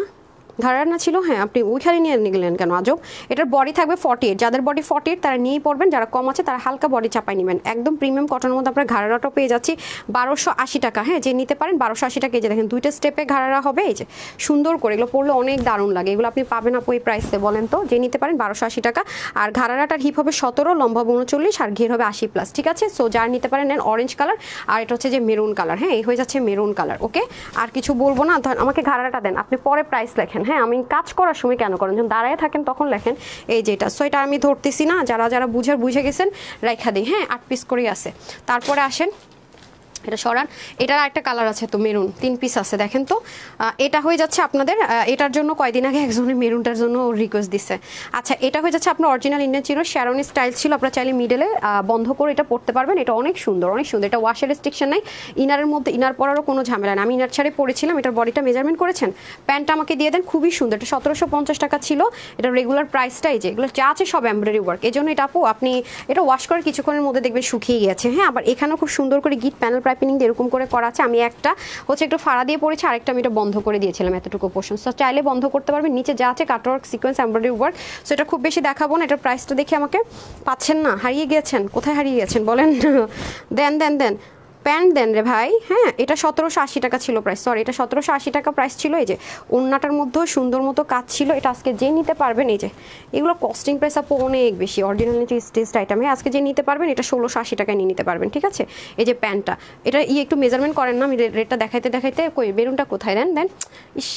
ধারার না ছিল হ্যাঁ আপনি ওইখানে নিয়ে নিলেন কেন আজব এটার বডি থাকবে ফর্টি এইট যাদের বডি ফর্টি এইট তারা নিয়েই পড়বেন যারা কম আছে তারা হালকা বডি চাপাই নেবেন একদম প্রিমিয়াম কটনের মধ্যে আপনার ঘাড়াটাও পেয়ে যাচ্ছি বারোশো আশি টাকা হ্যাঁ যে নিতে পারেন বারোশো আশি টাকা এই যে দেখেন দুইটা স্টেপে ঘাড়া হবে এই যে সুন্দর করে এগুলো পড়লে অনেক দারুণ লাগে এগুলো আপনি পাবেন আপু ওই প্রাইসে বলেন তো যে নিতে পারেন বারোশো আশি টাকা আর ঘাড়াটার হিপ হবে সতেরো লম্বা উনচল্লিশ আর ঘের হবে আশি প্লাস ঠিক আছে সো যার নিতে পারেন নেন অরেঞ্জ কালার আর এটা হচ্ছে যে মেরুন কালার হ্যাঁ এই হয়ে যাচ্ছে মেরুন কালার ওকে আর কিছু বলবো না আমাকে ঘাড়াটা দেন আপনি পরে প্রাইস লেখেন হ্যাঁ আমি কাজ করার সময় কেন করেন যখন দাঁড়ায় থাকেন তখন লেখেন এই যেটা সো এটা আমি ধরতেছি না যারা যারা বুঝে বুঝে গেছেন রাইখা দিই হ্যাঁ আট পিস করেই আছে তারপরে আসেন এটা সরান এটার একটা কালার আছে তো মেরুন তিন পিস আছে দেখেন তো এটা হয়ে যাচ্ছে আপনাদের এটার জন্য কয়দিন আগে একজনের মেরুনটার জন্য রিকোয়েস্ট দিচ্ছে আচ্ছা এটা হয়ে যাচ্ছে আপনার অরিজিনাল ইন্ডিয়ান ছিল শ্যারনি স্টাইল ছিল আপনার চাইলে মিডেলে বন্ধ করে এটা পড়তে পারবেন এটা অনেক সুন্দর অনেক সুন্দর এটা ওয়াশের রেস্ট্রিকশন নাই ইনারের মধ্যে ইনার পরারও কোনো ঝামেলা নেই আমি ইনার ছাড়ে পরেছিলাম এটার বডিটা মেজারমেন্ট করেছেন প্যান্টটা আমাকে দিয়ে দেন খুবই সুন্দর এটা সতেরোশো পঞ্চাশ টাকা ছিল এটা রেগুলার প্রাইসটাই যে এগুলো যা আছে সব এমব্রয়ডারি ওয়ার্ক এই জন্য এটা আপু আপনি এটা ওয়াশ করার কিছুক্ষণের মধ্যে দেখবেন শুকিয়ে গেছে হ্যাঁ আবার এখানেও খুব সুন্দর করে গিট প্যানেল পাইপিনিং এরকম করে করা আছে আমি একটা হচ্ছে একটু ফাড়া দিয়ে পড়েছি আরেকটা আমি এটা বন্ধ করে দিয়েছিলাম এতটুকু পোর্শন সো চাইলে বন্ধ করতে পারবেন নিচে যা আছে cutwork sequence embroidery work so এটা খুব বেশি দেখাবো না এটার প্রাইসটা দেখে আমাকে পাচ্ছেন না হারিয়ে গিয়েছেন কোথায় হারিয়ে গেছেন বলেন দেন দেন দেন প্যান্ট দেন রে ভাই হ্যাঁ এটা সতেরোশো আশি টাকা ছিল প্রাইস সরি এটা সতেরোশো আশি টাকা প্রাইস ছিল এই যে ওড়নাটার মধ্যেও সুন্দর মতো কাজ ছিল এটা আজকে যে নিতে পারবেন এই যে এগুলো কস্টিং প্রাইস আপ অনেক বেশি অরিজিনালি টেস্ট আইটেমে আজকে যে নিতে পারবেন এটা ষোলোশো আশি টাকায় নিয়ে নিতে পারবেন ঠিক আছে এই যে প্যান্টটা এটা ইয়ে একটু মেজারমেন্ট করেন না আমি রেটটা দেখাইতে দেখাইতে কই বেলুনটা কোথায় দেন দেন ইস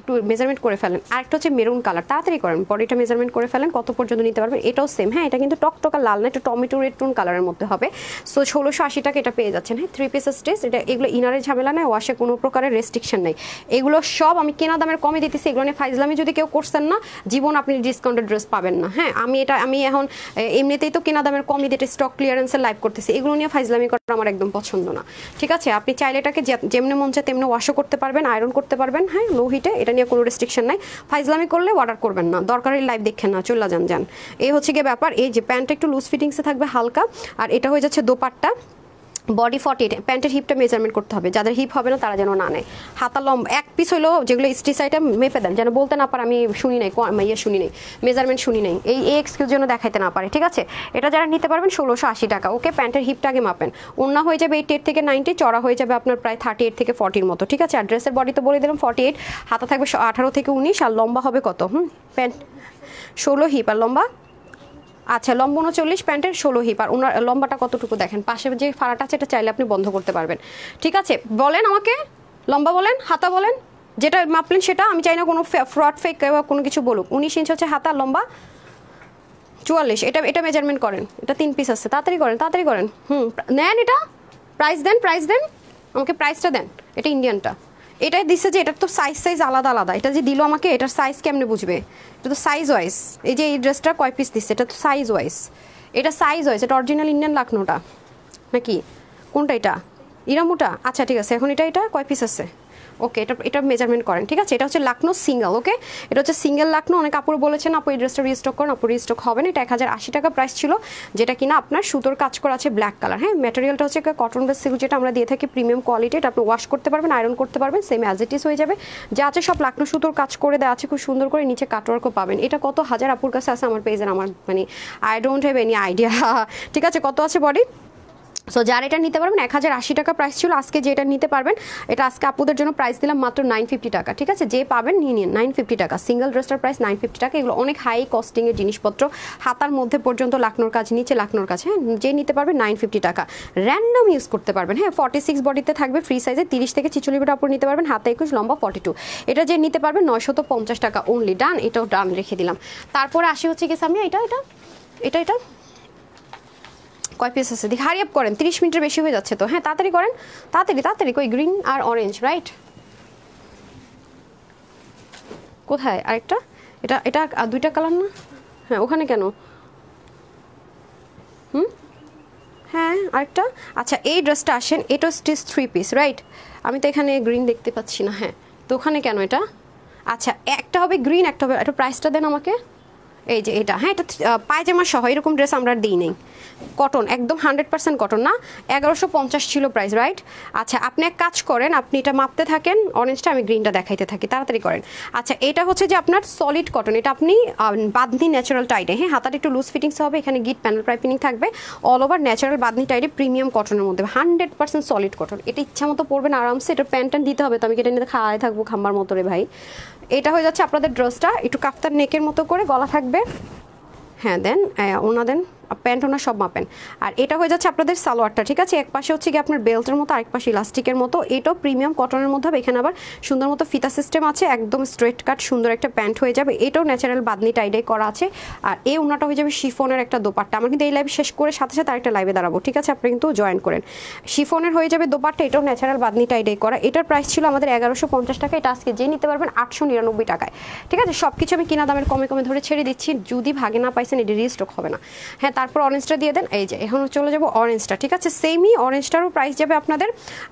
একটু মেজারমেন্ট করে ফেলেন আরেকটা হচ্ছে মেরুন কালার তাড়াতাড়ি করেন পরে এটা মেজারমেন্ট করে ফেলেন কত পর্যন্ত নিতে পারবেন এটাও সেম হ্যাঁ এটা কিন্তু টকটকা লাল না একটু টমেটো রেড টুন কালারের মধ্যে হবে সো ষোলোশো আশি টাকা এটা পেয়ে যাচ্ছেন হ্যাঁ থ্রি পিসের স্টেজ এটা এগুলো ইনারের ঝামেলা নেয় ওয়াশে কোনো প্রকারের রেস্ট্রিকশন নেই এগুলো সব আমি কেনা দামের কমে দিতেছি এগুলো নিয়ে ফাইজলামি যদি কেউ করছেন না জীবন আপনি ডিসকাউন্টেড ড্রেস পাবেন না হ্যাঁ আমি এটা আমি এখন এমনিতেই তো কেনা দামের কমে দিতে স্টক ক্লিয়ারেন্সের লাইভ করতেছি এগুলো নিয়ে ফাইজলামি করা আমার একদম পছন্দ না ঠিক আছে আপনি চাইলে এটাকে যেমনি মন চায় তেমনি ওয়াশও করতে পারবেন আয়রন করতে পারবেন হ্যাঁ লো হিটে এটা নিয়ে কোনো রেস্ট্রিকশন নাই ফাইজলামি করলে অর্ডার করবেন না দরকারের লাইভ দেখেন না চলে যান যান এই হচ্ছে গিয়ে ব্যাপার এই যে প্যান্টটা একটু লুজ ফিটিংসে থাকবে হালকা আর এটা হয়ে যাচ্ছে দোপাট্টা বডি ফর্টি প্যান্টের হিপটা মেজারমেন্ট করতে হবে যাদের হিপ হবে না তারা যেন না নেয় হাতা লম্বা এক পিস হলো যেগুলো স্টিচ সাইডটা মেপে দেন যেন বলতে না পারে আমি শুনি নাই ইয়ে শুনি নাই মেজারমেন্ট শুনি নাই এই এক্স কেউ যেন দেখাইতে না পারে ঠিক আছে এটা যারা নিতে পারবেন ষোলোশো আশি টাকা ওকে প্যান্টের হিপটাকে মাপেন ওনা হয়ে যাবে এইট এইট থেকে নাইনটি চড়া হয়ে যাবে আপনার প্রায় থার্টি এইট থেকে ফর্টির মতো ঠিক আছে অ্যাড্রেসের বডি তো বলে দিলাম ফর্টি এইট হাতা থাকবে আঠারো থেকে উনিশ আর লম্বা হবে কত হুম প্যান্ট ষোলো হিপ আর লম্বা আচ্ছা লম্ব উনচল্লিশ প্যান্টের ষোলো হিপ আর ওনার লম্বাটা কতটুকু দেখেন পাশে যে ফাড়াটা আছে এটা চাইলে আপনি বন্ধ করতে পারবেন ঠিক আছে বলেন আমাকে লম্বা বলেন হাতা বলেন যেটা মাপলেন সেটা আমি চাই না কোনো ফ্রড ফেক বা কোনো কিছু বলুক উনিশ ইঞ্চ হচ্ছে হাতা লম্বা চুয়াল্লিশ এটা এটা মেজারমেন্ট করেন এটা তিন পিস আছে তাড়াতাড়ি করেন তাড়াতাড়ি করেন হুম নেন এটা প্রাইস দেন প্রাইস দেন আমাকে প্রাইসটা দেন এটা ইন্ডিয়ানটা এটা দিচ্ছে যে এটার তো সাইজ সাইজ আলাদা আলাদা এটা যে দিল আমাকে এটার সাইজ কেমনে বুঝবে এটা তো সাইজ ওয়াইজ এই যে এই ড্রেসটা কয় পিস দিচ্ছে এটা তো সাইজ ওয়াইজ এটা সাইজ ওয়াইজ এটা অরিজিনাল ইন্ডিয়ান লাখনোটা নাকি কোনটা এটা ইরামুটা আচ্ছা ঠিক আছে এখন এটা এটা কয় পিস আছে ওকে এটা এটা মেজারমেন্ট করেন ঠিক আছে এটা হচ্ছে লাকনো সিঙ্গেল ওকে এটা হচ্ছে সিঙ্গেল লাকনো অনেক আপুর বলেছেন আপু এই ড্রেসটা রিস্টক করুন আপু রিস্টক হবে না এটা এক হাজার আশি টাকা প্রাইস ছিল যেটা কিনা আপনার সুতোর কাজ করা আছে ব্ল্যাক কালার হ্যাঁ ম্যাটেরিয়ালটা হচ্ছে কটন বেস সিল্ক যেটা আমরা দিয়ে থাকি প্রিমিয়াম কোয়ালিটি এটা আপনি ওয়াশ করতে পারবেন আয়রন করতে পারবেন সেম অ্যাজ ইট ইস হয়ে যাবে যা আছে সব লাকনো সুতোর কাজ করে দেওয়া আছে খুব সুন্দর করে নিচে কাটওয়ার্কও পাবেন এটা কত হাজার আপুর কাছে আছে আমার পেজের আমার মানে I don't have any idea ঠিক আছে কত আছে বডি সো যার এটা নিতে পারবেন এক হাজার আশি টাকা প্রাইস ছিল আজকে যে এটা নিতে পারবেন এটা আজকে আপুদের জন্য প্রাইস দিলাম মাত্র নাইন ফিফটি টাকা ঠিক আছে যে পাবেন নিয়ে নিন নাইন ফিফটি টাকা সিঙ্গেল ড্রেসটার প্রাইস নাইন ফিফটি টাকা এগুলো অনেক হাই কস্টিংয়ের জিনিসপত্র হাতার মধ্যে পর্যন্ত লাকনোর কাজ নিচে লাকনোর কাজ হ্যাঁ যে নিতে পারবেন নাইন ফিফটি টাকা র্যান্ডম ইউজ করতে পারবেন হ্যাঁ ফর্টি সিক্স বডিতে থাকবে ফ্রি সাইজে তিরিশ থেকে ছিচল্লিশ উপর আপনি নিতে পারবেন হাতে একুশ লম্বা ফর্টি টু এটা যে নিতে পারবেন নয়শত পঞ্চাশ টাকা অনলি ডান এটাও ডান রেখে দিলাম তারপরে আসি হচ্ছে গেছে আমি এটা এটা এটা এটা কয় পিস আছে দেখি হারি আপ করেন তিরিশ মিনিটের বেশি হয়ে যাচ্ছে তো হ্যাঁ তাড়াতাড়ি করেন তাড়াতাড়ি তাড়াতাড়ি কই গ্রিন আর অরেঞ্জ রাইট কোথায় আরেকটা এটা এটা আর দুইটা কালার না হ্যাঁ ওখানে কেন হুম হ্যাঁ আরেকটা আচ্ছা এই ড্রেসটা আসেন এটা স্টিচ থ্রি পিস রাইট আমি তো এখানে গ্রিন দেখতে পাচ্ছি না হ্যাঁ তো ওখানে কেন এটা আচ্ছা একটা হবে গ্রিন একটা হবে এটা প্রাইসটা দেন আমাকে এই যে এটা হ্যাঁ এটা পায়জামা সহ এরকম ড্রেস আমরা দিই নেই কটন একদম হান্ড্রেড পার্সেন্ট কটন না এগারোশো পঞ্চাশ ছিল প্রাইস রাইট আচ্ছা আপনি এক কাজ করেন আপনি এটা মাপতে থাকেন অরেঞ্জটা আমি গ্রিনটা দেখাইতে থাকি তাড়াতাড়ি করেন আচ্ছা এটা হচ্ছে যে আপনার সলিড কটন এটা আপনি বাঁধনি ন্যাচারাল টাইডে হ্যাঁ হাতার একটু লুজ ফিটিংস হবে এখানে গিট প্যানেল প্রাইপিনিং থাকবে all over natural bandhani tie dye premium কটনের মধ্যে হান্ড্রেড পার্সেন্ট সলিড কটন এটা ইচ্ছা মতো পরবেন আরামসে এটা প্যান্ট দিতে হবে তো আমি এটা নিতে খাওয়াই থাকবো খাম্বার মতো রে ভাই এটা হয়ে যাচ্ছে আপনাদের ড্রেসটা একটু কাফতার নেকের মতো করে গলা থাকবে হ্যাঁ দেন ওনা দেন প্যান্ট ওনার সব মাপেন আর এটা হয়ে যাচ্ছে আপনাদের সালোয়ারটা ঠিক আছে এক পাশে হচ্ছে গিয়ে আপনার বেল্টের মতো আরেক পাশে ইলাস্টিকের মতো এটাও প্রিমিয়াম কটনের মধ্যে হবে এখানে আবার সুন্দর মতো ফিতা সিস্টেম আছে একদম স্ট্রেট কাট সুন্দর একটা প্যান্ট হয়ে যাবে এটাও ন্যাচারাল বাদনি টাইডাই করা আছে আর এই ওনাটা হয়ে যাবে শিফনের একটা দোপাট্টা আমার কিন্তু এই লাইভ শেষ করে সাথে সাথে আরেকটা লাইভে দাঁড়াবো ঠিক আছে আপনি কিন্তু জয়েন করেন শিফনের হয়ে যাবে দোপাট্টা এটাও ন্যাচারাল বাদনি টাইডাই করা এটার প্রাইস ছিল আমাদের এগারোশো পঞ্চাশ টাকা এটা আজকে যে নিতে পারবেন আটশো নিরানব্বই টাকায় ঠিক আছে সব কিছু আমি কিনা দামের কমে কমে ধরে ছেড়ে দিচ্ছি যদি ভাগে না পাইছেন এটি রিস্টক হবে না হ্যাঁ হ্যাঁ তারপর অরেঞ্জটা দিয়ে দেন এই যে এখন চলে যাবো অরেঞ্জটা ঠিক আছে সেমই অরেঞ্জটারও প্রাইস যাবে আপনাদের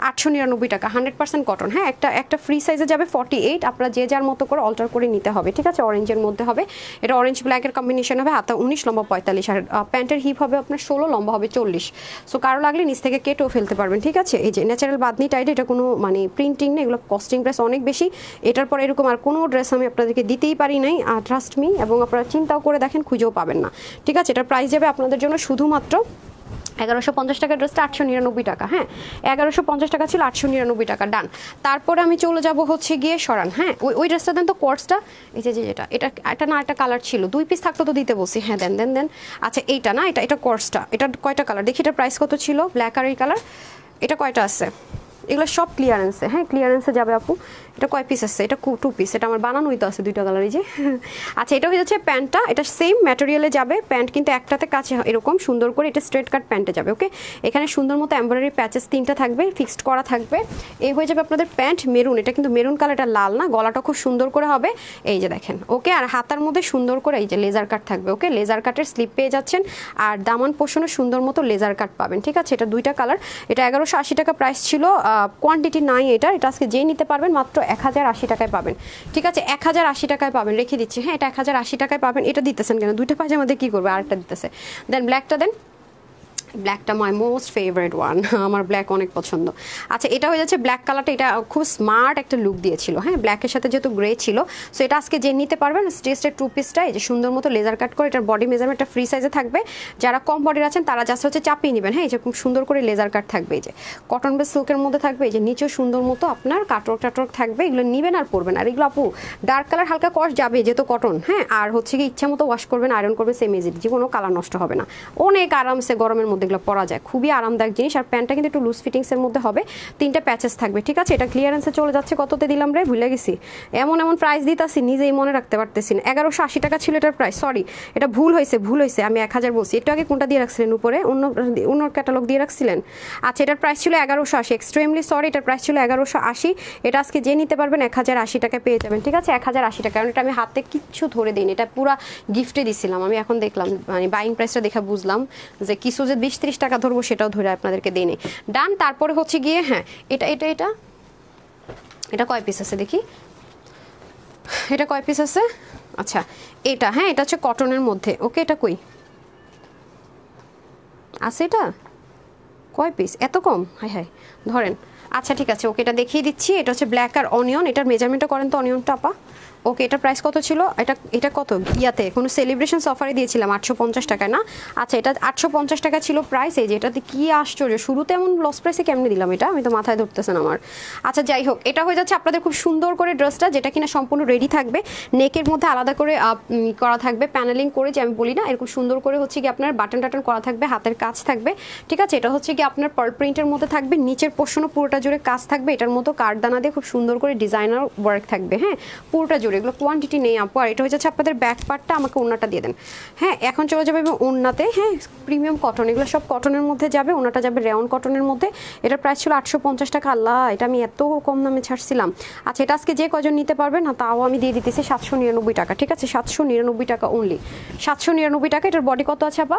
আটশো নিরানব্বই টাকা হান্ড্রেড পার্সেন্ট কটন হ্যাঁ একটা একটা ফ্রি সাইজে যাবে ফর্টি এইট আপনারা যে যার মতো করে অল্টার করে নিতে হবে ঠিক আছে অরেঞ্জের মধ্যে হবে এটা অরেঞ্জ ব্ল্যাকের কম্বিনেশন হবে হাতা উনিশ লম্বা পঁয়তাল্লিশ আর প্যান্টের হিপ হবে আপনার ষোলো লম্বা হবে চল্লিশ সো কারো লাগলে নিচ থেকে কেটেও ফেলতে পারবেন ঠিক আছে এই যে ন্যাচারাল বাদনি টাইট এটা কোনো মানে প্রিন্টিং না এগুলো কস্টিং প্রাইস অনেক বেশি এটার পর এরকম আর কোনো ড্রেস আমি আপনাদেরকে দিতেই পারি নাই ট্রাস্ট মি এবং আপনারা চিন্তাও করে দেখেন খুঁজেও পাবেন না ঠিক আছে এটার প্রাইস যাবে আপনাদের জন্য শুধুমাত্র এগারোশো পঞ্চাশ টাকা ড্রেসটা আটশো নিরানব্বই টাকা হ্যাঁ এগারোশো পঞ্চাশ টাকা ছিল আটশো নিরানব্বই টাকা ডান তারপরে আমি চলে যাব হচ্ছে গিয়ে সরান হ্যাঁ ওই ওই ড্রেসটা দেন তো কোর্সটা এই যে যেটা এটা এটা না একটা কালার ছিল দুই পিস থাকতো তো দিতে বলছি হ্যাঁ দেন দেন দেন আচ্ছা এইটা না এটা এটা কোর্সটা এটা কয়টা কালার দেখি এটা প্রাইস কত ছিল ব্ল্যাক আর এই কালার এটা কয়টা আছে এগুলো সব ক্লিয়ারেন্সে হ্যাঁ ক্লিয়ারেন্সে যাবে আপু এটা কয় পিস আছে এটা টু পিস এটা আমার বানানোই তো আছে দুইটা কালারই যে আচ্ছা এটা হয়ে যাচ্ছে প্যান্টটা এটা সেম ম্যাটেরিয়ালে যাবে প্যান্ট কিন্তু একটাতে কাছে এরকম সুন্দর করে এটা স্ট্রেট কাট প্যান্টে যাবে ওকে এখানে সুন্দর মতো এম্ব্রয়ডারি প্যাচেস তিনটা থাকবে ফিক্সড করা থাকবে এই হয়ে যাবে আপনাদের প্যান্ট মেরুন এটা কিন্তু মেরুন কালার এটা লাল না গলাটা খুব সুন্দর করে হবে এই যে দেখেন ওকে আর হাতার মধ্যে সুন্দর করে এই যে লেজার কাট থাকবে ওকে লেজার কাটের স্লিপ পেয়ে যাচ্ছেন আর দামান পোষণে সুন্দর মতো লেজার কাট পাবেন ঠিক আছে এটা দুইটা কালার এটা এগারোশো আশি টাকা প্রাইস ছিল কোয়ান্টিটি নাই এটা এটা আজকে যেই নিতে পারবেন মাত্র এক হাজার আশি টাকায় পাবেন ঠিক আছে এক হাজার আশি টাকায় পাবেন রেখে দিচ্ছি হ্যাঁ এটা এক হাজার আশি টাকায় পাবেন এটা দিতেছেন কেন দুইটা মধ্যে কী করবে আরেকটা দিতেছে দেন ব্ল্যাকটা দেন ব্ল্যাকটা মাই মোস্ট ফেভারিট ওয়ান আমার ব্ল্যাক অনেক পছন্দ আচ্ছা এটা হয়ে যাচ্ছে ব্ল্যাক কালারটা এটা খুব স্মার্ট একটা লুক দিয়েছিল হ্যাঁ ব্ল্যাকের সাথে যেহেতু গ্রে ছিল সো এটা আজকে যে নিতে পারবেন স্টেজের টু পিসটা এই যে সুন্দর মতো লেজার কাট করে এটার বডি মেজারমেন্টটা ফ্রি সাইজে থাকবে যারা কম বডির আছেন তারা জাস্ট হচ্ছে চাপিয়ে নেবেন হ্যাঁ এই যে খুব সুন্দর করে লেজার কাট থাকবে এই যে কটন বেস সিল্কের মধ্যে থাকবে এই যে নিচেও সুন্দর মতো আপনার কাটর টাটরক থাকবে এগুলো নেবেন আর পরবেন আর এগুলো আপু ডার্ক কালার হালকা কস যাবে যেহেতু কটন হ্যাঁ আর হচ্ছে কি ইচ্ছা মতো ওয়াশ করবেন আয়রন করবেন সেম এজিট যে কোনো কালার নষ্ট হবে না অনেক আরামসে গরমের মধ্যে মধ্যে এগুলো পরা যায় খুবই আরামদায়ক জিনিস আর প্যান্টটা কিন্তু একটু লুজ ফিটিংসের মধ্যে হবে তিনটা প্যাচেস থাকবে ঠিক আছে এটা ক্লিয়ারেন্সে চলে যাচ্ছে কততে দিলাম রে ভুলে গেছি এমন এমন প্রাইস দিতাছি নিজেই মনে রাখতে পারতেছি না এগারোশো আশি টাকা ছিল এটার প্রাইস সরি এটা ভুল হয়েছে ভুল হয়েছে আমি এক হাজার বলছি একটু আগে কোনটা দিয়ে রাখছিলেন উপরে অন্য অন্য ক্যাটালগ দিয়ে রাখছিলেন আচ্ছা এটার প্রাইস ছিল এগারোশো আশি এক্সট্রিমলি সরি এটার প্রাইস ছিল এগারোশো আশি এটা আজকে যে নিতে পারবেন এক হাজার আশি টাকা পেয়ে যাবেন ঠিক আছে এক হাজার আশি টাকা কারণ এটা আমি হাতে কিচ্ছু ধরে দিইনি এটা পুরো গিফটে দিছিলাম আমি এখন দেখলাম মানে বাইং প্রাইসটা দেখে বুঝলাম যে কিছু যে বিশ ত্রিশ টাকা ধরবো সেটাও ধরে আপনাদেরকে দিই ডান তারপরে হচ্ছে গিয়ে হ্যাঁ এটা এটা এটা এটা কয় পিস আছে দেখি এটা কয় পিস আছে আচ্ছা এটা হ্যাঁ এটা হচ্ছে কটনের মধ্যে ওকে এটা কই আছে এটা কয় পিস এত কম হাই হাই ধরেন আচ্ছা ঠিক আছে ওকে এটা দেখিয়ে দিচ্ছি এটা হচ্ছে ব্ল্যাক আর অনিয়ন এটার মেজারমেন্টটা করেন তো অনিয়নটা আপা ওকে এটা প্রাইস কত ছিল এটা এটা কত ইয়াতে কোনো সেলিব্রেশন অফারে দিয়েছিলাম আটশো পঞ্চাশ টাকায় না আচ্ছা এটা আটশো পঞ্চাশ টাকা ছিল প্রাইস এই যে এটাতে কী আশ্চর্য শুরুতে এমন লস প্রাইসে কেমনে দিলাম এটা আমি তো মাথায় ধরতেছেন আমার আচ্ছা যাই হোক এটা হয়ে যাচ্ছে আপনাদের খুব সুন্দর করে ড্রেসটা যেটা কিনা সম্পূর্ণ রেডি থাকবে নেকের মধ্যে আলাদা করে করা থাকবে প্যানেলিং করে যে আমি বলি না এরকম সুন্দর করে হচ্ছে কি আপনার বাটন টাটন করা থাকবে হাতের কাজ থাকবে ঠিক আছে এটা হচ্ছে কি আপনার পার্ল প্রিন্টের মধ্যে থাকবে নিচের পোর্শনও পুরোটা জুড়ে কাজ থাকবে এটার মতো কাঠদানা দিয়ে খুব সুন্দর করে ডিজাইনার ওয়ার্ক থাকবে হ্যাঁ পুরোটা জুড়ে জোর এগুলো কোয়ান্টিটি নেই আপু আর এটা হয়ে যাচ্ছে আপনাদের ব্যাক পার্টটা আমাকে ওনাটা দিয়ে দেন হ্যাঁ এখন চলে যাবে এবং ওনাতে হ্যাঁ প্রিমিয়াম কটন এগুলো সব কটনের মধ্যে যাবে ওনাটা যাবে রেউন কটনের মধ্যে এটার প্রাইস ছিল আটশো পঞ্চাশ টাকা আল্লাহ এটা আমি এত কম দামে ছাড়ছিলাম আচ্ছা এটা আজকে যে কজন নিতে পারবে না তাও আমি দিয়ে দিতেছি সাতশো নিরানব্বই টাকা ঠিক আছে সাতশো নিরানব্বই টাকা অনলি সাতশো নিরানব্বই টাকা এটার বডি কত আছে আপা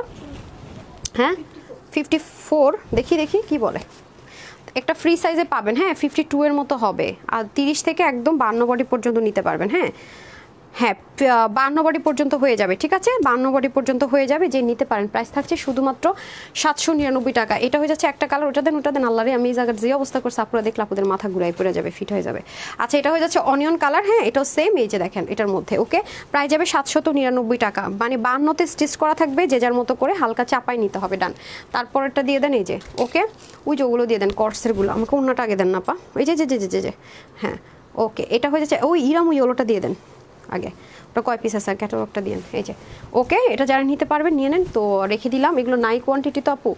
হ্যাঁ ফিফটি ফোর দেখি দেখি কি বলে একটা ফ্রি সাইজে পাবেন হ্যাঁ ফিফটি টু এর মতো হবে আর তিরিশ থেকে একদম বান্ন বডি পর্যন্ত নিতে পারবেন হ্যাঁ হ্যাঁ বান্ন বডি পর্যন্ত হয়ে যাবে ঠিক আছে বান্ন বডি পর্যন্ত হয়ে যাবে যে নিতে পারেন প্রাইস থাকছে শুধুমাত্র সাতশো নিরানব্বই টাকা এটা হয়ে যাচ্ছে একটা কালার ওটা দেন ওটা দেন আল্লাহরে আমি এই জায়গার যে অবস্থা করছে আপনারা দেখলে আপনাদের মাথা ঘুরাই পড়ে যাবে ফিট হয়ে যাবে আচ্ছা এটা হয়ে যাচ্ছে অনিয়ন কালার হ্যাঁ এটাও সেম এই যে দেখেন এটার মধ্যে ওকে প্রায় যাবে সাতশত নিরানব্বই টাকা মানে বান্নতে স্টিচ করা থাকবে যে যার মতো করে হালকা চাপাই নিতে হবে ডান তারপরেরটা দিয়ে দেন এই যে ওকে ওই যে ওগুলো দিয়ে দেন কর্সেরগুলো আমাকে অন্যটা আগে দেন না পা ওই যে যে যে যে যে হ্যাঁ ওকে এটা হয়ে যাচ্ছে ওই ওই ওলোটা দিয়ে দেন আগে ওটা কয় পিস আছে আর ক্যাটালগটা দিয়ে এই যে ওকে এটা যারা নিতে পারবেন নিয়ে নেন তো রেখে দিলাম এগুলো নাই কোয়ান্টিটি তো আপু